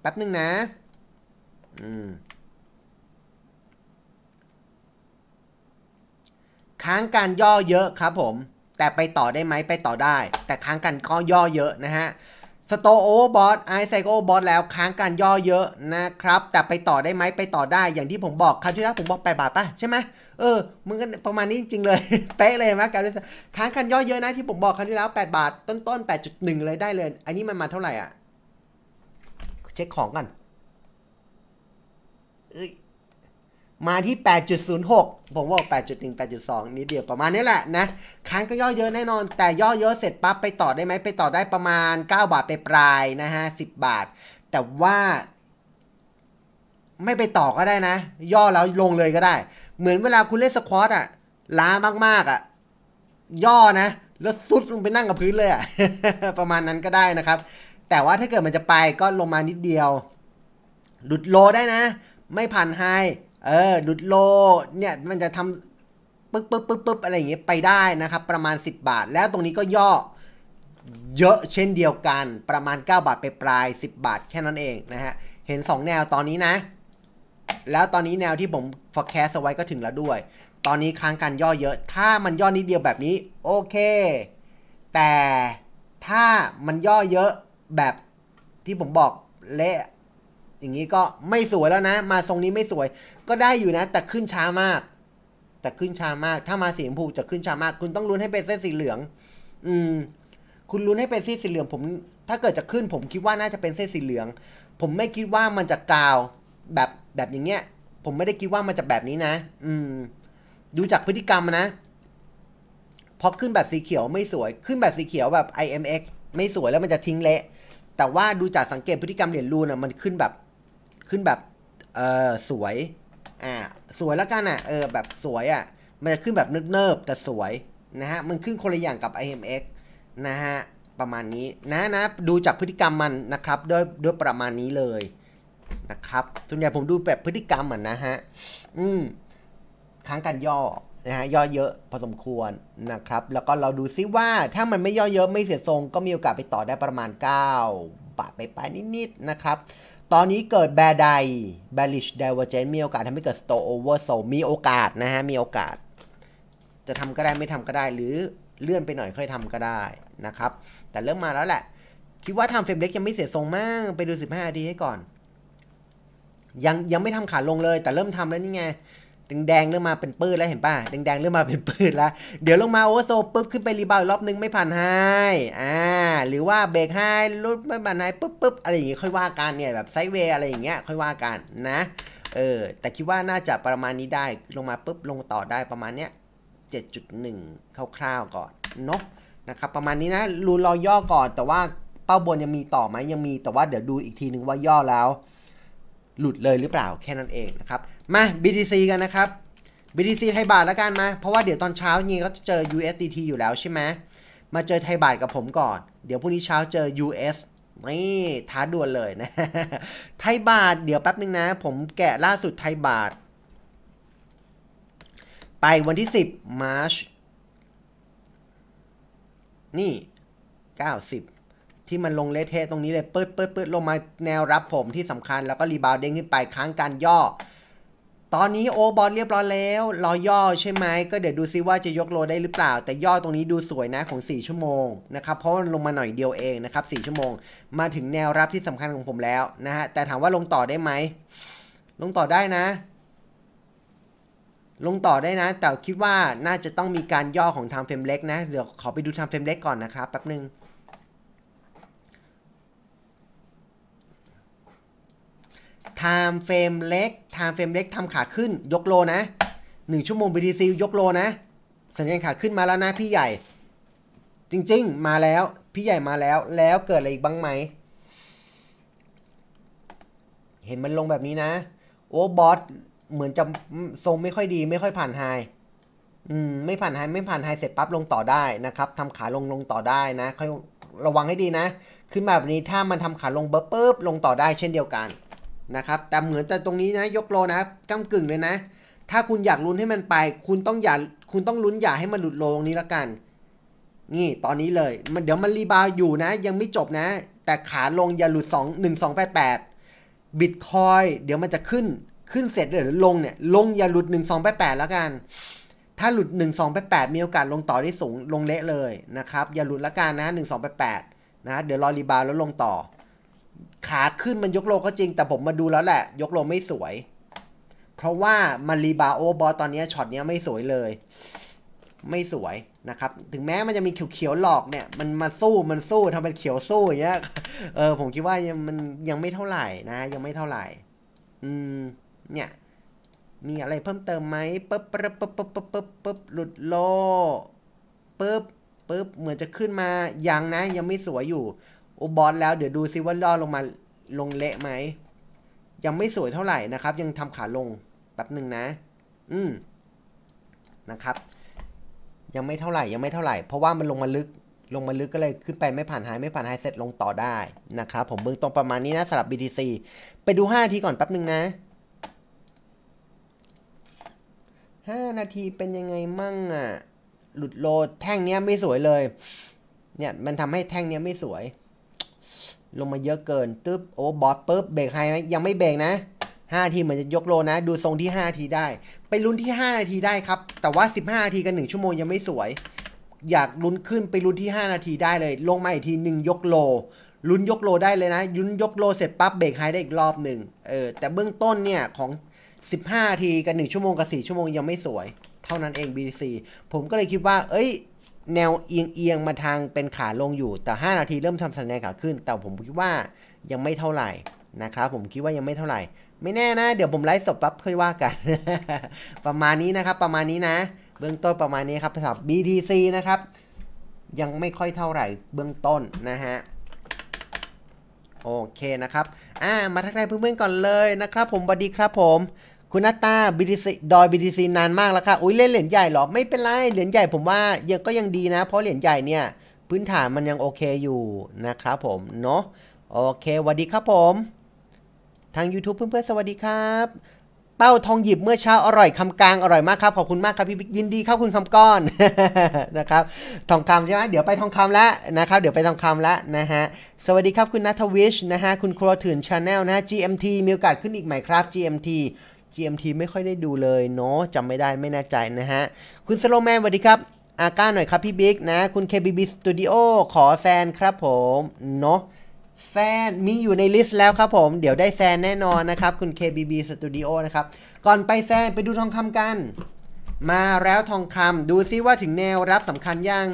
แป๊บหนึ่งนะ อืม ค้างการย่อเยอะครับผม แต่ไปต่อได้ไหม ไปต่อได้ แต่ค้างการข้อย่อเยอะนะฮะสโตโอบอสไอไซโอบอสแล้วค้างการย่อเยอะนะครับ แต่ไปต่อได้ไหม ไปต่อได้ อย่างที่ผมบอกคราวที่แล้วผมบอก8 บาทป่ะใช่ไหมเออมึงก็ประมาณนี้จริงเลยเป๊ะเลยมั้การค้างการย่อเยอะนะที่ผมบอกคราวที่แล้ว 8 บาท ต้นๆ8.1เลยได้เลย อันนี้มันมาเท่าไหร่อ่ะช็คของกัอนมาที่ 8.06 ผมว่า 8.1 8.2นิดเดียว ประมาณนี้แหละนะค้างก็ย่อเยอะแน่นอน แต่ย่อเยอะเสร็จปั๊บไปต่อได้ไหม ไปต่อได้ประมาณ 9 บาทไปปลายนะฮะ 10 บาท แต่ว่า ไม่ไปต่อก็ได้นะ ย่อแล้วลงเลยก็ได้ เหมือนเวลาคุณเล่นสควอตอะล้ามากๆอะ ย่อนะ แล้วซุดลงไปนั่งกับพื้นเลยอะประมาณนั้นก็ได้นะครับแต่ว่าถ้าเกิดมันจะไปก็ลงมานิดเดียว หลุดโลได้นะ ไม่ผ่านไฮเออ หลุดโล เนี่ยมันจะทำปึ๊บปึ๊บปึ๊บปึ๊บอะไรอย่างเงี้ยไปได้นะครับ ประมาณ 10 บาท แล้วตรงนี้ก็ย่อเยอะเช่นเดียวกันประมาณ 9 บาทไปปลาย 10 บาทแค่นั้นเองนะฮะ เห็น 2 แนวตอนนี้นะ แล้วตอนนี้แนวที่ผม forecast ไว้ก็ถึงแล้วด้วย ตอนนี้ค้างการย่อเยอะ ถ้ามันย่อนิดเดียวแบบนี้โอเค แต่ถ้ามันย่อเยอะแบบที่ผมบอกเละ อย่างนี้ก็ไม่สวยแล้วนะ มาทรงนี้ไม่สวย ก็ได้อยู่นะแต่ขึ้นช้ามาก แต่ขึ้นช้ามาก ถ้ามาสีชมพูจะขึ้นช้ามาก คุณต้องลุ้นให้เป็นเส้นสีเหลือง อืม คุณลุ้นให้เป็นเส้นสีเหลือง ผม ถ้าเกิดจะขึ้นผมคิดว่าน่าจะเป็นเส้นสีเหลือง ผมไม่คิดว่ามันจะกาว แบบแบบอย่างเงี้ย ผมไม่ได้คิดว่ามันจะแบบนี้นะอืมดูจากพฤติกรรมนะพอขึ้นแบบสีเขียวไม่สวย ขึ้นแบบสีเขียวแบบ IMX ไม่สวยแล้วมันจะทิ้งเละแต่ว่าดูจากสังเกตพฤติกรรมเหรียญรูนะมันขึ้นแบบขึ้นแบบเออสวยอ่าสวยแล้วกันอ่ะเออแบบสวยอ่ะ มันจะขึ้นแบบเนิบๆแต่สวยนะฮะมันขึ้นคนละอย่างกับ IMX นะฮะประมาณนี้นะนะดูจากพฤติกรรมมันนะครับด้วยด้วยประมาณนี้เลยนะครับส่วนใหญ่ผมดูแบบพฤติกรรมอ่ะนะฮะอืมค้างกันย่อนะฮะย่อเยอะพอสมควรนะครับแล้วก็เราดูซิว่าถ้ามันไม่ย่อเยอะไม่เสียทรงก็มีโอกาสไปต่อได้ประมาณ9บาทไปไปนิดๆนะครับตอนนี้เกิดแบร์ไดแบลิชเดเวอร์เจนมีโอกาสทำให้เกิดสโตโอเวอร์โซมีโอกาสนะฮะ มีโอกาส จะทำก็ได้ไม่ทำก็ได้หรือเลื่อนไปหน่อยค่อยทำก็ได้นะครับแต่เริ่มมาแล้วแหละ คิดว่าทำเฟรมเล็กยังไม่เสียทรงมากไปดู15ดีให้ก่อน ยังยังไม่ทำขาลงเลย แต่เริ่มทำแล้วนี่ไงแดงๆเริ่มมาเป็นปื้ดแล้ว เห็นป่ะแดงๆเริ่มมาเป็นปื้ดแล้ว เดี๋ยวลงมาโอเวอร์โซปุ๊บขึ้นไปรีบาวรอบนึงไม่ผ่านไฮอ่า หรือว่าเบรกไฮลุดไม่ผ่านไฮปุ๊บปุ๊บอะไรอย่างงี้ค่อยว่ากันเนี่ยแบบไซเวย์อะไรอย่างเงี้ยค่อยว่ากันนะเออแต่คิดว่าน่าจะประมาณนี้ได้ลงมาปุ๊บลงต่อได้ประมาณเนี้ย7.1คร่าวๆก่อนเนาะนะครับประมาณนี้นะรูรอย่อก่อนแต่ว่าเป้าบนยังมีต่อไหมยังมีแต่ว่าเดี๋ยวดูอีกทีนึงว่าย่อแล้วหลุดเลยหรือเปล่าแค่นั้นเองนะครับ มา BTC กันนะครับ BTC ไทยบาทแล้วกันมา เพราะว่าเดี๋ยวตอนเช้านี้ก็จะเจอ USDT อยู่แล้วใช่ไหมมาเจอไทยบาทกับผมก่อน เดี๋ยวพรุ่งนี้เช้าเจอ US นี่ท้าด่วนเลยนะ ไทยบาทเดี๋ยวแป๊บนึงนะ ผมแกะล่าสุดไทยบาท ไปวันที่ 10มาร์ชนี่ 90ที่มันลงเลเทตรงนี้เลยปื๊ดปื๊ดปื๊ดลงมาแนวรับผมที่สำคัญแล้วก็รีบาวเด้งขึ้นไปค้างการย่อ ตอนนี้โอบอลเรียบร้อยแล้วรอย่อใช่ไหมก็เดี๋ยวดูซิว่าจะยกโลได้หรือเปล่า แต่ย่อตรงนี้ดูสวยนะของ 4 ชั่วโมงนะครับเพราะมันลงมาหน่อยเดียวเองนะครับ 4 ชั่วโมง มาถึงแนวรับที่สำคัญของผมแล้วนะฮะแต่ถามว่าลงต่อได้ไหมลงต่อได้นะ ลงต่อได้นะ แต่คิดว่าน่าจะต้องมีการย่อของทางเฟรมเล็กนะเดี๋ยวขอไปดูทางเฟรมเล็กก่อนนะครับแป๊บหนึ่งไทม์เฟรมเล็กไทม์เฟรมเล็กทำขาขึ้น ยกโลนะ 1 ชั่วโมง BTC ยกโลนะ สัญญาณขาขึ้นมาแล้วนะพี่ใหญ่ จริง ๆ มาแล้ว พี่ใหญ่มาแล้ว แล้วเกิดอะไรอีกบ้างไหม เห็นมันลงแบบนี้นะ โอ้บอส เหมือนจะทรงไม่ค่อยดีไม่ค่อยผ่านไฮอืม ไม่ผ่านไฮไม่ผ่านไฮเสร็จปั๊บลงต่อได้นะครับ ทำขาลงลงต่อได้นะค่อยระวังให้ดีนะ ขึ้นมาแบบนี้ถ้ามันทำขาลงเบิร์ปุ๊บลงต่อได้ เช่นเดียวกันนะครับแต่เหมือนแต่ตรงนี้นะยกโลนะก้ากึ่งเลยนะ ถ้าคุณอยากลุ้นให้มันไป คุณต้องอย่าคุณต้องลุ้นอย่าให้มันหลุดโลตรงนี้ละกัน นี่ตอนนี้เลยมันเดี๋ยวมันรีบาวอยู่นะ ยังไม่จบนะ แต่ขาลงอย่าหลุด2 1 2 8 8บิตคอยเดี๋ยวมันจะขึ้นขึ้นเสร็จเดีหรือลงเนี่ยลงอย่าหลุด1 2 8 8แล้วกัน ถ้าหลุด1 2 8 8 มีโอกาสลงต่อได้สูง ลงเละเลยนะครับ อย่าหลุดละกันนะ1 2 8 8นะ เดี๋ยวรอรีบาวแล้วลงต่อขาขึ้นมันยกโลก็จริงแต่ผมมาดูแล้วแหละ ยกโลไม่สวย เพราะว่ามารีบาโอบอ ตอนนี้ช็อตนี้ไม่สวยเลย ไม่สวยนะครับ ถึงแม้มันจะมีเขียวๆหลอกเนี่ย มันมาสู้มันสู้ทำเป็นเขียวสู้อย่างเงี้ยเออ ผมคิดว่ามันยังไม่เท่าไหร่นะ ยังไม่เท่าไหร่อืมเนี่ย มีอะไรเพิ่มเติมไหมปึ๊บปึ๊บปึ๊บปึ๊บปึ๊บปึ๊บปึ๊บหลุดโลปึ๊บปึ๊บเหมือนจะขึ้นมายังนะยังไม่สวยอยู่อุบอสแล้วเดี๋ยวดูซิว่าล่อลงมาลงเละไหม ยังไม่สวยเท่าไหร่นะครับ ยังทำขาลง แป๊บหนึ่งนะ อืมนะครับ ยังไม่เท่าไหร่ยังไม่เท่าไหร่ เพราะว่ามันลงมาลึกลงมาลึกก็เลย ขึ้นไปไม่ผ่านไฮไม่ผ่านไฮเสร็จลงต่อได้นะครับผมเบื้องตรงประมาณนี้นะสำหรับ BTC ไปดู5ทีก่อนแป๊บหนึ่งนะ5นาทีเป็นยังไงมั่งอ่ะหลุดโลแท่งเนี้ยไม่สวยเลย เนี่ยมันทำให้แท่งเนี้ยไม่สวยลงมาเยอะเกิน ตึ๊บ โอ้บอสปึ๊บ เบรกไฮไหมยังไม่เบรกนะ5ทีเหมือนจะยกโลนะ ดูทรงที่5ทีได้ ไปลุ้นที่ 5 นาทีได้ครับ แต่ว่า 15นาทีกัน1ชั่วโมงยังไม่สวย อยากลุ้นขึ้น ไปลุ้นที่ 5 นาทีได้เลย ลงมาอีกที1ยกโล ลุ้นยกโลได้เลยนะ ยุ้นยกโลเสร็จปั๊บ เบรกไฮได้อีกรอบหนึ่งเออ แต่เบื้องต้นเนี่ยของ 15นาทีกัน1ชั่วโมงกับ4ชั่วโมงยังไม่สวย เท่านั้นเอง BDC ผมก็เลยคิดว่า เอ้ยแนวเอียงเอียงมาทางเป็นขาลงอยู่แต่5นาทีเริ่มทำสัญญาณขาขึ้น แต่ผมคิดว่ายังไม่เท่าไหร่นะครับผมคิดว่ายังไม่เท่าไหร่ ไม่แน่นะ เดี๋ยวผมไลฟ์สดปั๊บค่อยว่ากัน ประมาณนี้นะครับประมาณนี้นะ เบื้องต้นประมาณนี้ครับสำหรับ BTC นะครับ ยังไม่ค่อยเท่าไหร่ เบื้องต้นนะฮะโอเคนะครับอ่ามาทักทายเพื่อนๆก่อนเลยนะครับ ผมสวัสดีครับผมคุณนัตตาบีดีซีดอยบีดีซีนานมากแล้วค่ะอุ้ยเล่นเหรียญใหญ่หรอไม่เป็นไร เหรียญใหญ่ผมว่ายังก็ยังดีนะ เพราะเหรียญใหญ่เนี่ย พื้นฐานมันยังโอเคอยู่นะครับผมเนาะโอเคสวัสดีครับผม ทาง YouTube เพื่อนๆสวัสดีครับ เป้าทองหยิบเมื่อเช้าอร่อยคำกลาง อร่อยมากครับขอบคุณมากครับพี่บิ๊กยินดีครับคุณคำก้อนนะครับทองคำใช่ไหมเดี๋ยวไปทองคำแล้วนะครับเดี๋ยวไปทองคำแล้วนะฮะสวัสดีครับคุณนัทวิชนะฮะคุณครัวถื่นชาแนลนะะ GMT มีโอกาสขึ้นอีกไหมครับ GMT GMT ไม่ค่อยได้ดูเลยเนาะจำไม่ได้ไม่แน่ใจนะฮะ คุณสโลแมนสวัสดีครับ อาก้าหน่อยครับพี่บิ๊กนะ คุณ KBB Studio ขอแซนครับผมเนาะแซนมีอยู่ในลิสต์แล้วครับผม เดี๋ยวได้แซนแน่นอนนะครับ คุณ KBB Studio นะครับ ก่อนไปแซนไปดูทองคำกัน มาแล้วทองคำดูซิว่าถึงแนวรับสำคัญยัง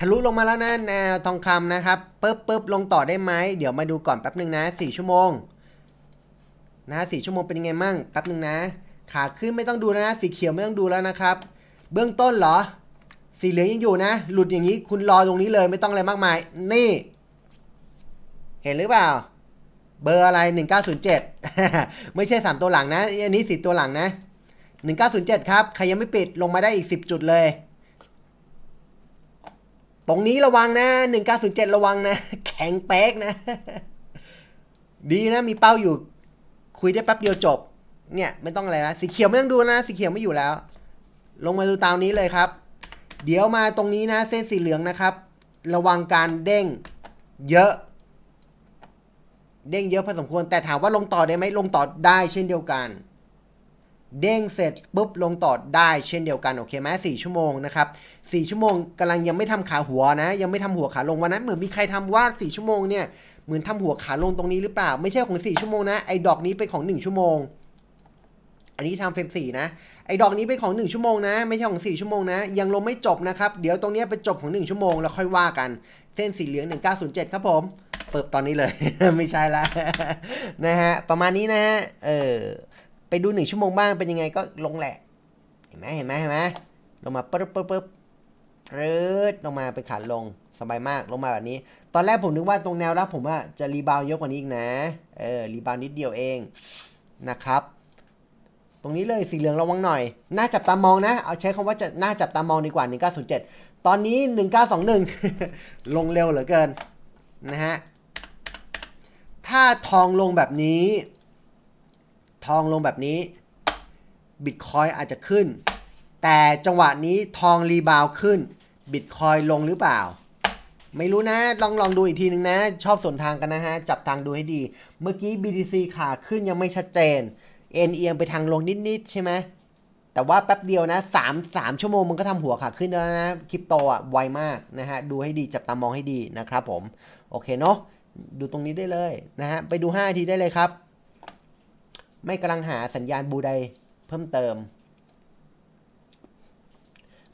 ทะลุลงมาแล้วนะแนวทองคำนะครับปึ๊บปึ๊บลงต่อได้ไหมเดี๋ยวมาดูก่อนแป๊บหนึ่งนะสี่ชั่วโมงนะสี่ชั่วโมงเป็นยังไงมั่งแป๊บหนึ่งนะ ขาขึ้นไม่ต้องดูแล้วนะ สีเขียวไม่ต้องดูแล้วนะครับ เบื้องต้นเหรอ สีเหลืองยังอยู่นะหลุดอย่างนี้ คุณรอตรงนี้เลยไม่ต้องอะไรมากมาย นี่ เห็นหรือเปล่า เบอร์อะไร 1907ไม่ใช่ 3 ตัวหลังนะ อันนี้สีตัวหลังนะ1907ครับใครยังไม่ปิดลงมาได้อีก10จุดเลยตรงนี้ระวังนะ1907ระวังนะ แข็งแป๊กนะ ดีนะมีเป้าอยู่ คุยได้แป๊บเดียวจบ เนี่ยไม่ต้องอะไรนะสีเขียวไม่ต้องดูนะ สีเขียวไม่อยู่แล้ว ลงมาดูตามนี้เลยครับ เดี๋ยวมาตรงนี้นะ เส้นสีเหลืองนะครับ ระวังการ เด้งเยอะ เด้งเยอะพอสมควร แต่ถามว่าลงต่อได้ไหมลงต่อได้เช่นเดียวกันเด้งเสร็จปุ๊บ ลงต่อได้เช่นเดียวกันโอเคไหมสี่ชั่วโมงนะครับสี่ชั่วโมง กำลังยังไม่ทำขาหัวนะ ยังไม่ทำหัวขาลงวันนั้นเหมือนมีใครทำว่าสี่ชั่วโมงเนี่ยเหมือนทำหัวขาลงตรงนี้หรือเปล่าไม่ใช่ของสี่ชั่วโมงนะไอ้ดอกนี้เป็นของหนึ่งชั่วโมง อันนี้ทำเฟรมสี่นะไอ้ดอกนี้เป็นของหนึ่งชั่วโมงนะ ไม่ใช่ของสี่ชั่วโมงนะ ยังลงไม่จบนะครับเดี๋ยวตรงนี้ไปจบของหนึ่งชั่วโมง แล้วค่อยว่ากัน เส้นสีเหลืองหนนึ่งเก้าศูย์เจ็ดครับผม เปิดตอนนี้เลย ไม่ใช่ละนะฮะ ประมาณนี้นะฮะเออดูหนึ่งชั่วโมงบ้าง เป็นยังไงก็ลงแหละเห็นไหมเห็นไหมเห็นไหมลงมาปึ๊บปึ๊บปึ๊บรืบลงมาเป็นขาลงสบายมากลงมาแบบนี้ ตอนแรกผมนึกว่าตรงแนวรับผมว่าจะรีบาวเยอะกว่านี้อีกนะเออรีบาวนิดเดียวเองนะครับ ตรงนี้เลย สีเหลืองระวังหน่อยน่าจับตามองนะเอาใช้คำว่าจะน่าจับตามองดีกว่า 1907ตอนนี้ 1921 ลงเร็วเหลือเกินนะฮะถ้าทองลงแบบนี้ทองลงแบบนี้บิตคอยอาจจะขึ้น แต่จังหวะนี้ทองรีบาวขึ้นบิตคอยลงหรือเปล่า ไม่รู้นะ ลองลองดูอีกทีนึงนะ ชอบสนทางกันนะฮะ จับทางดูให้ดีเมื่อกี้ BTC ขาขึ้นยังไม่ชัดเจน เอ็นเอียงไปทางลงนิด ๆ ใช่ไหมแต่ว่าแป๊บเดียวนะสสามามชั่วโมงมันก็ทำหัวขาขึ้นแล้วนะคริปโตอ่ะไวมากนะฮะดูให้ดีจับตามองให้ดีนะครับผมโอเคเนาะดูตรงนี้ได้เลยนะฮะไปดู5ทีได้เลยครับไม่กำลังหาสัญญาณบูได เพิ่มเติม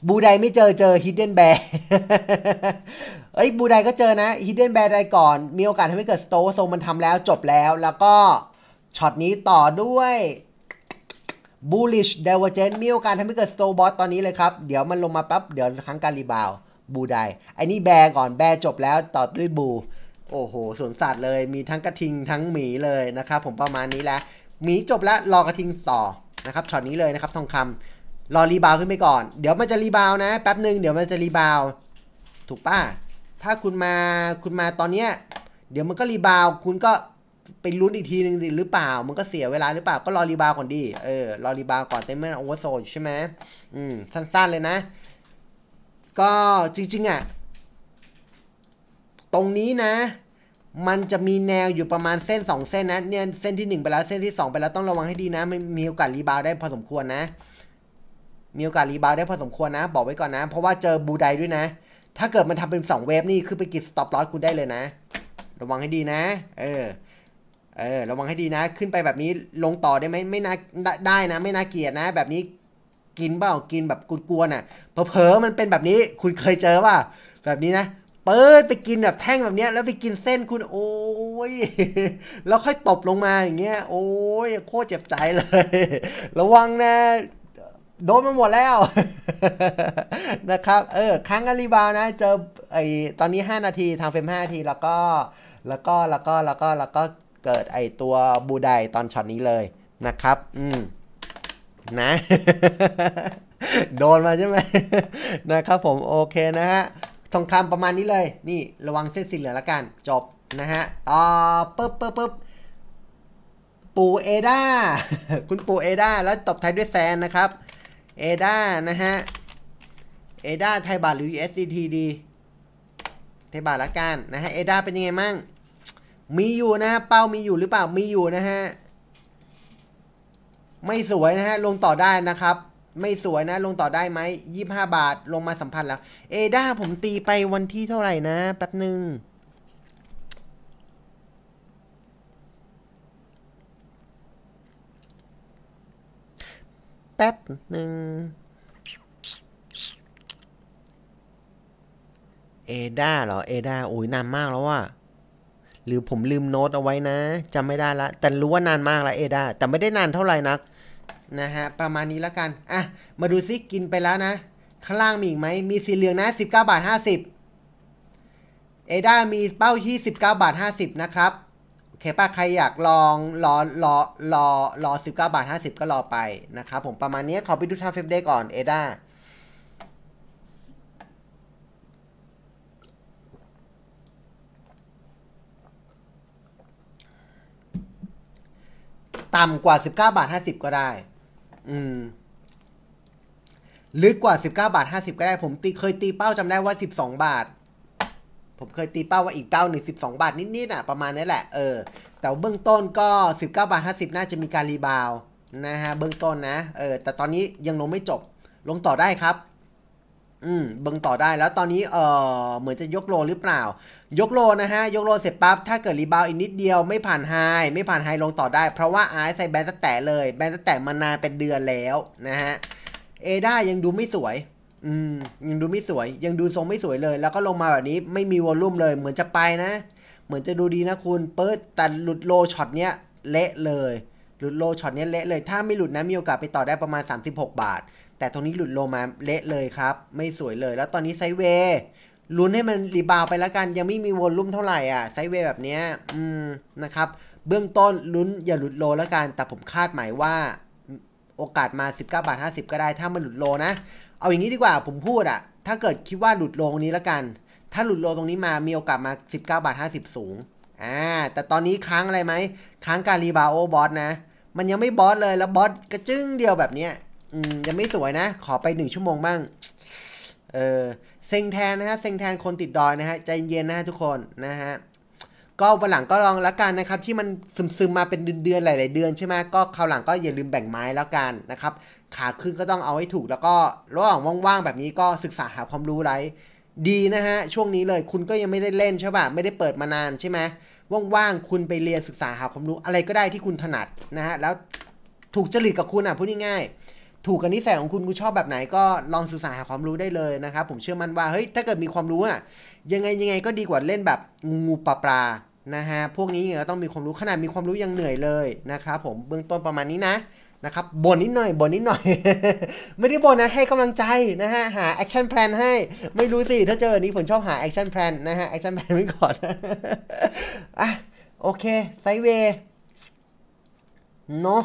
บูไดไม่เจอเจอฮิดเด้นแบร์เอ้ยบูไดก็เจอนะฮิดเด้นแบร์ได้ก่อน มีโอกาสทำให้เกิดสโตทรงมันทำแล้วจบแล้ว แล้วก็ช็อตนี้ต่อด้วยบูลิชเดวเจนมีโอกาสทำให้เกิดสโตบอสตอนนี้เลยครับ เดี๋ยวมันลงมาปั๊บ เดี๋ยวครั้งการรีบาว บูไดไอ้นี่แบร์ก่อนแบร์จบแล้วต่อด้วยบูโอ้โหสวนสัตว์เลยมีทั้งกระทิงทั้งหมีเลยนะครับผมประมาณนี้แหละหมีจบแล้วรอกระทิงต่อนะครับช็อตนี้เลยนะครับ ทองคำรอรีบาวขึ้นไปก่อน เดี๋ยวมันจะรีบาวนะ แป๊บหนึ่งเดี๋ยวมันจะรีบาวถูกป้ะถ้าคุณมาคุณมาตอนเนี้ย เดี๋ยวมันก็รีบาวคุณก็ไปลุ้นอีกทีหนึ่งหรือเปล่า มันก็เสียเวลาหรือเปล่า ก็รอรีบาวก่อนดีเออรอรีบาวก่อนเต็มเมื่อโอเวอร์โซนใช่ไหมอืมสั้น ๆเลยนะ ก็จริงๆอ่ะตรงนี้นะมันจะมีแนวอยู่ประมาณเส้น 2 เส้นนะเนี่ยเส้นที่ 1 ไปแล้วเส้นที่ 2 ไปแล้วต้องระวังให้ดีนะม่มีโอกาสรีบาวได้พอสมควรนะ มีโอกาสรีบาวได้พอสมควรนะ บอกไว้ก่อนนะ เพราะว่าเจอบูไดด้วยนะ ถ้าเกิดมันทำเป็น 2 เวฟนี่คือไปกิดสต็อปลอสคุณได้เลยนะ ระวังให้ดีนะ เออเออระวังให้ดีนะ ขึ้นไปแบบนี้ลงต่อได้ไหมไม่น่าได้นะไม่น่าเกียดนะ แบบนี้กินเปล่ากินแบบกลัวๆน่ะเผลอมันเป็นแบบนี้คุณเคยเจอป่ะแบบนี้นะเปิดไปกินแบบแท่งแบบเนี้ยแล้วไปกินเส้นคุณ โอ้ยแล้วค่อยตบลงมาอย่างเงี้ยโอ้ยโคตรเจ็บใจเลย ระวังนะ โดนมาหมดแล้ว นะครับ เออครั้งอลนีบาวนะ เจอไอตอนนี้ 5 นาทีทางเฟรม5นาทีแล้วก็ แล้วก็แล้วก็แล้วก็แล้วก็เกิดไอตัวบูไดตอนช็อตนี้เลยนะครับ อืมนะ โดนมาใช่ไหมนะครับผมโอเคนะฮะทองคำประมาณนี้เลย นี่ระวังเส้นสีเหลืองละกันจบนะฮะต่อปึ๊บปึ๊บปึ๊บปู่เอดาคุณปู่เอดาแล้วตบท้ายด้วยแซนนะครับ เอดานะฮะเอดาไทยบาท หรือ USDT ดีไทยบาทละกันนะฮะเอดาเป็นยังไงมั่งมีอยู่นะฮะเป้ามีอยู่หรือเปล่ามีอยู่นะฮะไม่สวยนะฮะลงต่อได้นะครับไม่สวยนะลงต่อได้ไหมยี่ห้าบาทลงมาสัมพันธ์แล้วเอด้าผมตีไปวันที่เท่าไหร่นะ แป๊บหนึ่งแป๊บหนึ่งเอด้าเหรอเอด้าโอ้ยนานมากแล้วว่ะหรือผมลืมโน้ตเอาไว้นะจำไม่ได้ละ แต่รู้ว่านานมากแล้วเอด้าแต่ไม่ได้นานเท่าไหร่นักนะฮะ ประมาณนี้แล้วกัน อ่ะมาดูซิกินไปแล้วนะ ข้างล่างมีอีกไหมมีสีเหลืองนะ 19บาท50เอด้ามีเป้าที่19บาท50 นะครับ โอเคป้าใครอยากลองรอรอรอรอ19บาท50 ก็รอไปนะครับผมประมาณนี้ขอไปดูทาเฟมเดก่อน เอด้าต่ำกว่า 19บาท50 ก็ได้อืม ลึกกว่าสิบเก้าบาทห้าสิบก็ได้ผมตีเคยตีเป้าจำได้ว่าสิบสองบาท ผมเคยตีเป้าว่าอีกเป้าหนึ่งสิบสองบาทนิดๆอ่ะประมาณนี้แหละ เออ แต่เบื้องต้นก็สิบเก้าบาทห้าสิบน่าจะมีการรีบาวนะฮะเบื้องต้นนะ เออ แต่ตอนนี้ยังลงไม่จบ ลงต่อได้ครับอืมบังต่อได้แล้วตอนนี้เออเหมือนจะยกโลหรือเปล่า ยกโลนะฮะ ยกโลเสร็จปั๊บ ถ้าเกิดรีบาวอีกนิดเดียวไม่ผ่านไฮไม่ผ่านไฮลงต่อได้เพราะว่าไอซ์ใส่แบนตะแตะเลย แบนตะแตะมานานเป็นเดือนแล้วนะฮะเอด้ายังดูไม่สวยอืมยังดูไม่สวย ยังดูทรงไม่สวยเลย แล้วก็ลงมาแบบนี้ไม่มีวอลลุ่มเลยเหมือนจะไปนะ เหมือนจะดูดีนะคุณเปิดแต่หลุดโลช็อตเนี้ยเละเลยหลุดโลช็อตเนี้ยเละเลยถ้าไม่หลุดนะมีโอกาสไปต่อได้ประมาณ 36 บาทแต่ตรงนี้หลุดลงมาเละเลยครับ ไม่สวยเลย แล้วตอนนี้ไซเวย์ลุ้นให้มันรีบาวไปแล้วกัน ยังไม่มีวอลลุ่มเท่าไหร่อ่ะไซเวย์แบบเนี้ย อืม นะครับ เบื้องต้นลุ้นอย่าหลุดโลแล้วกัน แต่ผมคาดหมายว่าโอกาสมา 19บาท50 ก็ได้ถ้ามันหลุดโลนะ เอาอย่างนี้ดีกว่าผมพูดอ่ะ ถ้าเกิดคิดว่าหลุดโลตรงนี้แล้วกัน ถ้าหลุดโลตรงนี้มามีโอกาสมา 19บาท50สูงอ่าแต่ตอนนี้ค้างอะไรไหมค้างการรีบาวโอบอสนะ มันยังไม่บอสเลยแล้วบอสกระจึ้งเดียวแบบเนี้ยยังไม่สวยนะขอไปหนึ่งชั่วโมงบ้าง เออเซ็งแทนนะฮะ เซ็งแทนคนติดดอยนะฮะใจเย็นนะฮะทุกคนนะฮะ ก็วันหลังก็ลองแล้วกันนะครับ ที่มันซึมๆมาเป็นเดือนๆหลายๆเดือนใช่ไหมก็คราวหลังก็อย่าลืมแบ่งไม้แล้วกันนะครับขาขึ้นก็ต้องเอาให้ถูกแล้วก็ระหว่างว่างๆแบบนี้ก็ศึกษาหาความรู้ไรดีนะฮะช่วงนี้เลยคุณก็ยังไม่ได้เล่นใช่ป่ะไม่ได้เปิดมานานใช่ไหมว่างๆคุณไปเรียนศึกษาหาความรู้อะไรก็ได้ที่คุณถนัดนะฮะแล้วถูกจริตกับคุณอ่ะพูดง่ายๆถูกกับนิสัยของคุณคุณชอบแบบไหนก็ลองศึกษาหาความรู้ได้เลยนะครับผมเชื่อมั่นว่าเฮ้ยถ้าเกิดมีความรู้อ่ะยังไงยังไงก็ดีกว่าเล่นแบบงูปลาปลานะฮะพวกนี้ก็ต้องมีความรู้ขนาดมีความรู้ยังเหนื่อยเลยนะครับผมเบื้องต้นประมาณนี้นะนะครับบ่นนิดหน่อยบ่นนิดหน่อย ไม่ได้บ่นนะให้กำลังใจนะฮะหาแอคชั่นแพลนให้ไม่รู้สิถ้าเจออันนี้ผมชอบหาแอคชั่นแพลนนะฮะแอคชั่นแพลนไว้ก่อนอ่ะโอเคไซเวย์เนาะ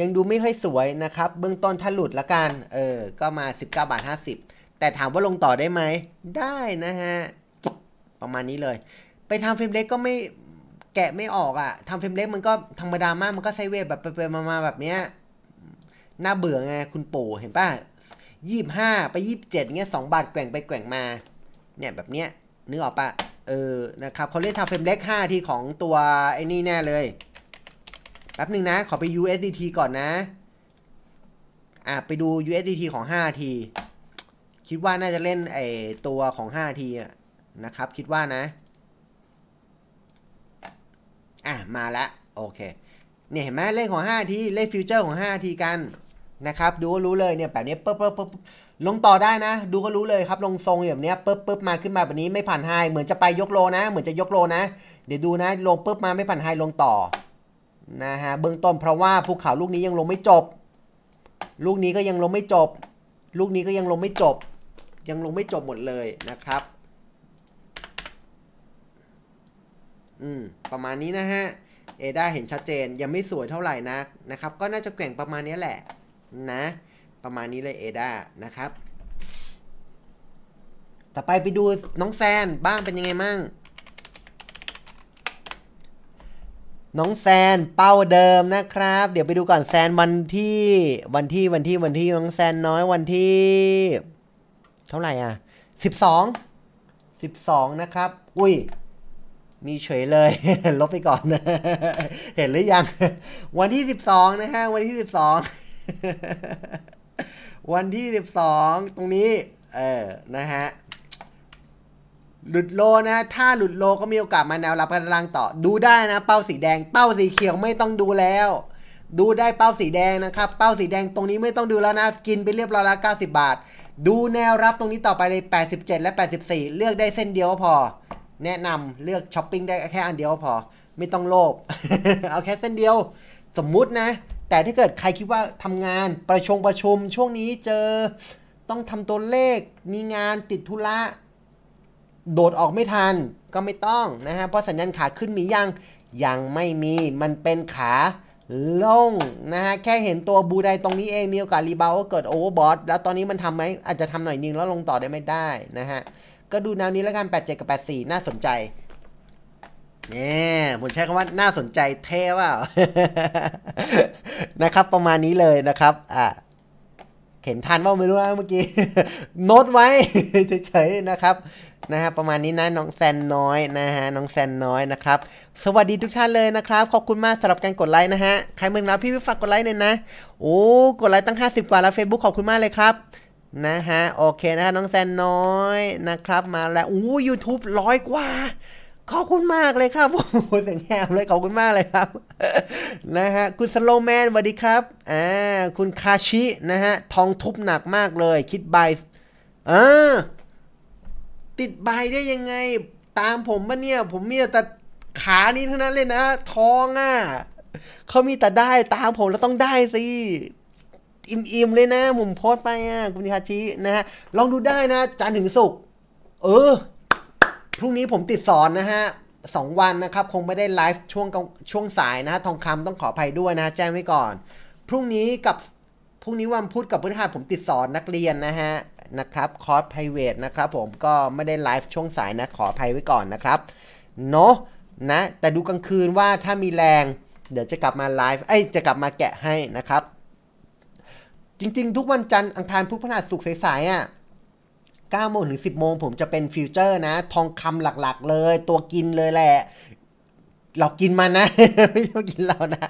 ยังดูไม่ค่อยสวยนะครับเบื้องต้นถ้าหลุดละกัน เออ ก็มา 19บาท 50 แต่ถามว่าลงต่อได้ไหม ได้นะฮะ ประมาณนี้เลย ไปทำเฟรมเล็กก็ไม่แกะไม่ออกอะ่ะทำเฟรมเล็กมันก็ธรรมดามากมันก็ไซเวฟแบบไปๆมาๆแบบเนี้ยน่าเบื่อไงคุณปู่เห็นป่ะยี่บห้าไปยี่บเจ็ดเงี้ยสองบาทแกว่งไปแกว่งมา เนี่ยแบบเนี้ยนึกออกปะเออนะครับเขาเล่นทำเฟรมเล็กห้าที่ของตัวไอ้นี่แน่เลยแป๊บหนึ่งนะขอไป USDT ก่อนนะ อ่ะไปดู USDT ของ5ทีคิดว่าน่าจะเล่นไอตัวของ5ทีนะครับคิดว่านะอ่ะมาละโอเคเนี่ยเห็นไหมเล่นของ 5 ทีเล่นฟิวเจอร์ของ5ทีกันนะครับดูก็รู้เลยเนี่ยแบบนี้ปึ๊บปึ๊บปึ๊บลงต่อได้นะ ดูก็รู้เลยครับลงทรงแบบนี้ปึ๊บปึ๊บมาขึ้นมาแบบนี้ไม่ผ่านไฮเหมือนจะไปยกโลนะ เหมือนจะยกโลนะ เดี๋ยวดูนะลงปึ๊บมาไม่ผ่านไฮลงต่อนะฮะเบื้องต้นเพราะว่าภูเขาลูกนี้ยังลงไม่จบ ลูกนี้ก็ยังลงไม่จบลูกนี้ก็ยังลงไม่จบ ยังลงไม่จบหมดเลยนะครับอืมประมาณนี้นะฮะเอด้าเห็นชัดเจนยังไม่สวยเท่าไหร่นักนะครับก็น่าจะแข่งประมาณนี้แหละนะประมาณนี้เลยเอด้านะครับต่อไปไปดูน้องแซนบ้างเป็นยังไงมั่งน้องแซนเป้าเดิมนะครับ เดี๋ยวไปดูก่อนแซนวันที่ วันที่วันที่วันที่น้องแซนน้อยวันที่ เท่าไหร่อ่ะสิบสอง สิบสองนะครับ อุ้ย มีเฉยเลยลบไปก่อนเห็นหรือยัง วันที่สิบสองนะฮะ วันที่สิบสอง วันที่สิบสองตรงนี้ เออ นะฮะหลุดโลนะ ถ้าหลุดโลก็มีโอกาสมาแนวรับกลังต่อ ดูได้นะ เป้าสีแดง เป้าสีเขียวไม่ต้องดูแล้ว ดูได้เป้าสีแดงนะครับ เป้าสีแดงตรงนี้ไม่ต้องดูแล้วนะ กินไปเรียบร้อยเล้า90 บาท ดูแนวรับตรงนี้ต่อไปเลย 87 และ 84 เลือกได้เส้นเดียวพอ แนะนำเลือกช้อปปิ้งได้แค่อันเดียวพอ ไม่ต้องโลภ เอาแค่เส้นเดียว สมมุตินะ แต่ถ้าเกิดใครคิดว่าทำงานประชงประชุมช่วงนี้เจอ ต้องทำตัวเลข มีงานติดธุระโดดออกไม่ทันก็ไม่ต้องนะฮะ เพราะสัญญาณขาขึ้นมียัง ยังไม่มี มันเป็นขาลงนะฮะ แค่เห็นตัวบูไดตรงนี้เอง มีโอกาสรีบาวก็เกิดโอเวอร์บอทแล้วตอนนี้มันทำไหม อาจจะทำหน่อยนึงแล้วลงต่อได้ไม่ได้นะฮะ ก็ดูแนวนี้แล้วกัน87 กับ 84 น่าสนใจ เนี่ยผมใช้คำว่าน่าสนใจเท่ว่านะครับ ประมาณนี้เลยนะครับ อ่ะเข็นทันว่าไม่รู้นะเมื่อกี้ โน้ตไว้เฉยๆนะครับนะฮะประมาณนี้นะน้องแซนน้อยนะฮะน้องแซนน้อยนะครับ สวัสดีทุกท่านเลยนะครับขอบคุณมากสำหรับการกดไลค์นะฮะใครเมึองแล้วพี่ฝากกดไลค์หน่อยนะ โอ้กดไลค์ตั้ง50กว่าแล้ว Facebook ขอบคุณมากเลยครับนะฮะโอเคนะฮะน้องแซนน้อยนะครับ มาแล้วโอ้ยูทูบร้อยกว่าขอบคุณมากเลยครับโอ้โหแสงแหบเลยขอบคุณมากเลยครับนะฮะคุณสโลแมนสวัสดีครับอ่าคุณคาชินะฮะทองทุบหนักมากเลย คิดบายอ่าติดใบได้ยังไงตามผมปะเนี่ย ผมมีแต่ขานี้เท่านั้นเลยนะทองอ่ะเขามีแต่ได้ตามผมแล้วต้องได้สิอิ่มๆเลยนะผมโพสไปอ่ะ คุณทิชาชินะฮะลองดูได้นะจันถึงสุกเออ พรุ่งนี้ผมติดสอนนะฮะสองวันนะครับคงไม่ได้ไลฟ์ช่วงช่วงสายนะฮะทองคำต้องขออภัยด้วยนะแจ้งไว้ก่อนพรุ่งนี้กับพรุ่งนี้วันพุธกับพฤหัสผมติดสอนนักเรียนนะฮะนะครับคอร์สไพรเวทนะครับผมก็ไม่ได้ไลฟ์ช่วงสายนะขออภัยไว้ก่อนนะครับเนาะนะแต่ดูกลางคืนว่าถ้ามีแรง เดี๋ยวจะกลับมาไลฟ์เอ้ยจะกลับมาแกะให้นะครับ จริงๆ ทุกวันจันทร์อังคารพุธพฤหัสศุกร์สายๆอ่ะ9โมงถึง10 โมงผมจะเป็นฟิวเจอร์นะ ทองคำหลักๆ เลยตัวกินเลยแหละเรากินมันนะไม่ใช่กินเรานะ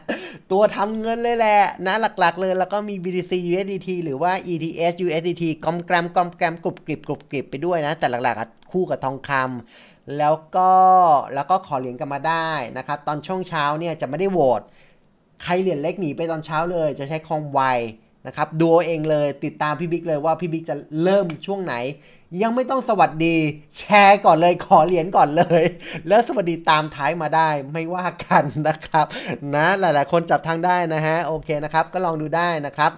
ตัวทำเงินเลยแหละนะหลักๆ เลย แล้วก็มี BTC USDT หรือว่า ETH USDT กอมแกรมกอมแกรมกรุบกริบกรุบกริบไปด้วยนะ แต่หลักๆคู่กับทองคำแล้วก็แล้วก็ขอเหรียญกันมาได้นะครับตอนช่วงเช้าเนี่ยจะไม่ได้โหวตใครเหรียญเล็กหนีไปตอนเช้าเลย จะใช้คองไวนะครับดูเองเลย ติดตามพี่บิ๊กเลยว่าพี่บิ๊กจะเริ่มช่วงไหนยังไม่ต้องสวัสดีแชร์ก่อนเลย ขอเหรียญก่อนเลย แล้วสวัสดีตามท้ายมาได้ไม่ว่ากันนะครับ นะ หลายๆคนจับทางได้นะฮะโอเคนะครับ ก็ลองดูได้นะครับ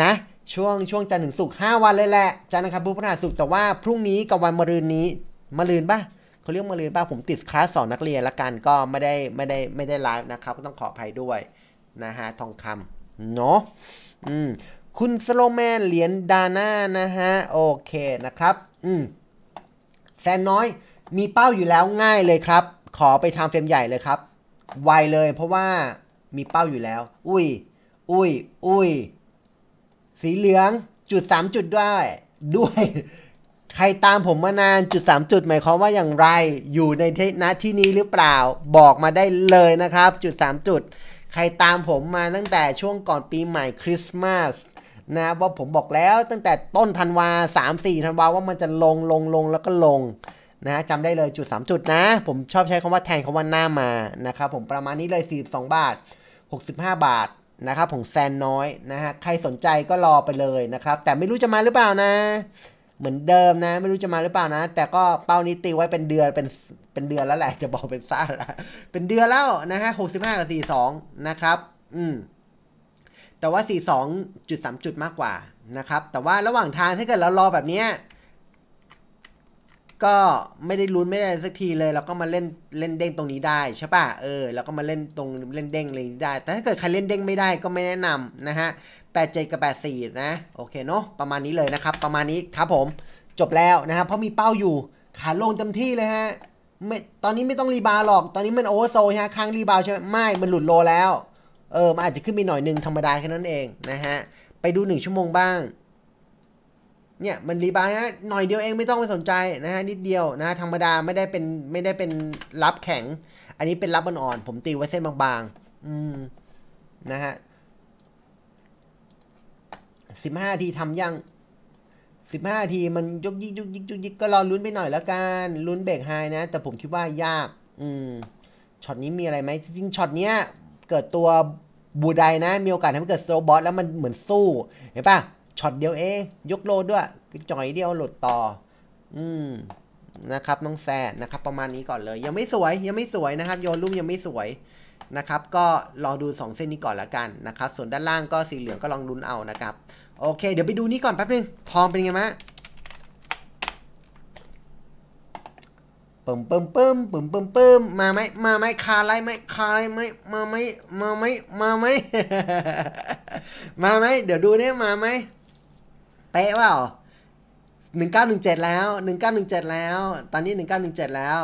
นะ ช่วงช่วงจันทร์ถึงศุกร์5วันเลยแหละจันทร์นะครับ พุธพฤหัสศุกร์แต่ว่าพรุ่งนี้กับวันมะรืนนี้มะรืนปะเขาเรียกมะรืนป่ะผมติดคลาสสอนนักเรียนละกันก็ไม่ได้ไม่ได้ไม่ได้ไลฟ์นะครับ ก็ต้องขออภัยด้วยนะฮะทองคำเนาะอืมคุณสโลแมนเหรียญดาน่านะฮะโอเคนะครับอืมแซนน้อย มีเป้าอยู่แล้วง่ายเลยครับ ขอไปทำเฟรมใหญ่เลยครับ ไวเลยเพราะว่ามีเป้าอยู่แล้ว อุ้ย อุ้ย อุ้ย สีเหลือง จุดสามจุดด้วย ด้วย ใครตามผมมานานจุดสามจุด หมายความว่าอย่างไร อยู่ในเทะที่นี้หรือเปล่า บอกมาได้เลยนะครับ จุดสามจุด ใครตามผมมาตั้งแต่ช่วงก่อนปีใหม่คริสต์มาสนะว่าผมบอกแล้วตั้งแต่ต้นธันวา3 4ธันวาว่ามันจะลงลงลงแล้วก็ลงนะจำได้เลยจุด3จุดนะ ผมชอบใช้คำว่าแทนคำว่าหน้ามานะครับผมประมาณนี้เลย42บาท 65 บาทนะครับผมแซนน้อยนะฮะใครสนใจก็รอไปเลยนะครับ แต่ไม่รู้จะมาหรือเปล่านะ เหมือนเดิมนะ ไม่รู้จะมาหรือเปล่านะ แต่ก็เป้านี้ตีไว้เป็นเดือนเป็นเป็นเดือนแล้วแหละ จะบอกเป็นซ่าละเป็นเดือนแล้วนะฮะหกสิบห้ากับสี่สองนะครับอืมแต่ว่า 42.3 จุดมากกว่านะครับ แต่ว่าระหว่างทางถ้าเกิดเรารอแบบนี้ก็ไม่ได้ลุ้นไม่ได้สักทีเลย เราก็มาเล่นเล่นเด้งตรงนี้ได้ใช่ปะเออเราก็มาเล่นตรงเล่นเด้งอะไรนี้ได้ แต่ถ้าเกิดใครเล่นเด้งไม่ได้ก็ไม่แนะนำนะฮะ87กับ 84 นะ โอเคเนาะ ประมาณนี้เลยนะครับ ประมาณนี้ครับผม จบแล้วนะครับ เพราะมีเป้าอยู่ขาลงเต็มที่เลยฮะ ไม่ ตอนนี้ไม่ต้องรีบา์หรอก ตอนนี้มันโอเวอร์โซลฮะครั้งรีบา์ใช่ไหมไม่ มันหลุดโลแล้วเออ มันอาจจะขึ้นไปหน่อยหนึ่ง ธรรมดาแค่นั้นเอง นะฮะ ไปดู1ชั่วโมงบ้าง เนี่ย มันรีบายนะหน่อยเดียวเองไม่ต้องไปสนใจนะฮะ นิดเดียวนะ ธรรมดาไม่ได้เป็นไม่ได้เป็นรับแข็ง อันนี้เป็นรับอ่อนๆผมตีไว้เส้นบาง ๆ อืม นะฮะสิบห้าทีทำยัง สิบห้าทีมันยกยิกยกยิกยกยิกก็รอลุ้นไปหน่อยแล้วกันลุ้นเบรกไฮนะ แต่ผมคิดว่ายาก อืม ช็อตนี้มีอะไรไหมจริงช็อตเนี้ยเกิดตัวบูไดนะมีโอกาสทำให้เกิดโซบอสแล้วมันเหมือนสู้ เห็นปะช็อตเดียวเองยกโลดด้วยจ่อยเดียวหลุดต่อ อืมนะครับน้องแซดนะครับประมาณนี้ก่อนเลย ยังไม่สวยยังไม่สวยนะครับโยนลุ่มยังไม่สวยนะครับก็รอดู 2 เส้นนี้ก่อนละกันนะครับส่วนด้านล่างก็สีเหลืองก็ลองลุ้นเอานะครับโอเคเดี๋ยวไปดูนี้ก่อนแป๊บนึงทองเป็นไงมะึิมเปิมเปิมเปิมเปิมเปิมมาไหมมาไหมคาไรไหมคาไรไหมมาไหมมาไหมมาไหมมาไหมเดี๋ยวดูเนี่ยมาไหมเป๊ะเปล่าหนึ่งเก้าหนึ่งเจ็ดแล้วหนึ่งเก้าหนึ่งเจ็ดแล้ว ตอนนี้หนึ่งเก้าหนึ่งเจ็ดแล้ว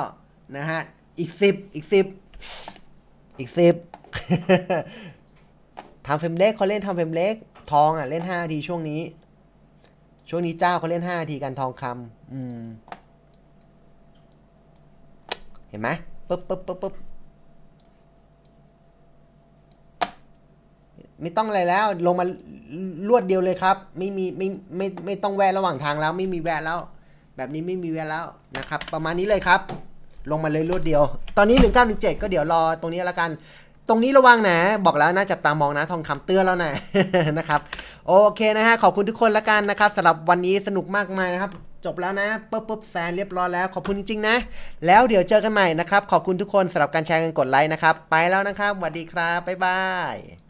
นะฮะอีกสิบอีกสิบอีกสิบทำเฟมเล็กเขาเล่นทำเฟมเล็ก ทองอ่ะเล่นห้าทีช่วงนี้ ช่วงนี้เจ้าเขาเล่นห้าทีกันทองคำอืมห็นไหมปุ๊บปุ๊บปุ๊บปุ๊บไม่ต้องอะไรแล้วลงมาลวดเดียวเลยครับ ไม่มีไม่ไม่ไม่ต้องแวะระหว่างทางแล้ว ไม่มีแวะแล้ว แบบนี้ไม่มีแวะแล้วนะครับ ประมาณนี้เลยครับ ลงมาเลยลวดเดียว ตอนนี้1917ก็เดี๋ยวรอ ตรงนี้ละกัน ตรงนี้ระวังนะบอกแล้วนะจับตามองนะ ทองคำเตือนแล้วนะนะครับ โอเคนะฮะขอบคุณทุกคนละกันนะครับสำหรับวันนี้สนุกมากมายนะครับจบแล้วนะปุ๊บปุ๊บแฟนเรียบร้อยแล้ว ขอบคุณจริง ๆ นะ แล้วเดี๋ยวเจอกันใหม่นะครับ ขอบคุณทุกคนสำหรับการแชร์กันกดไลค์นะครับ ไปแล้วนะครับสวัสดีครับ บ๊ายบาย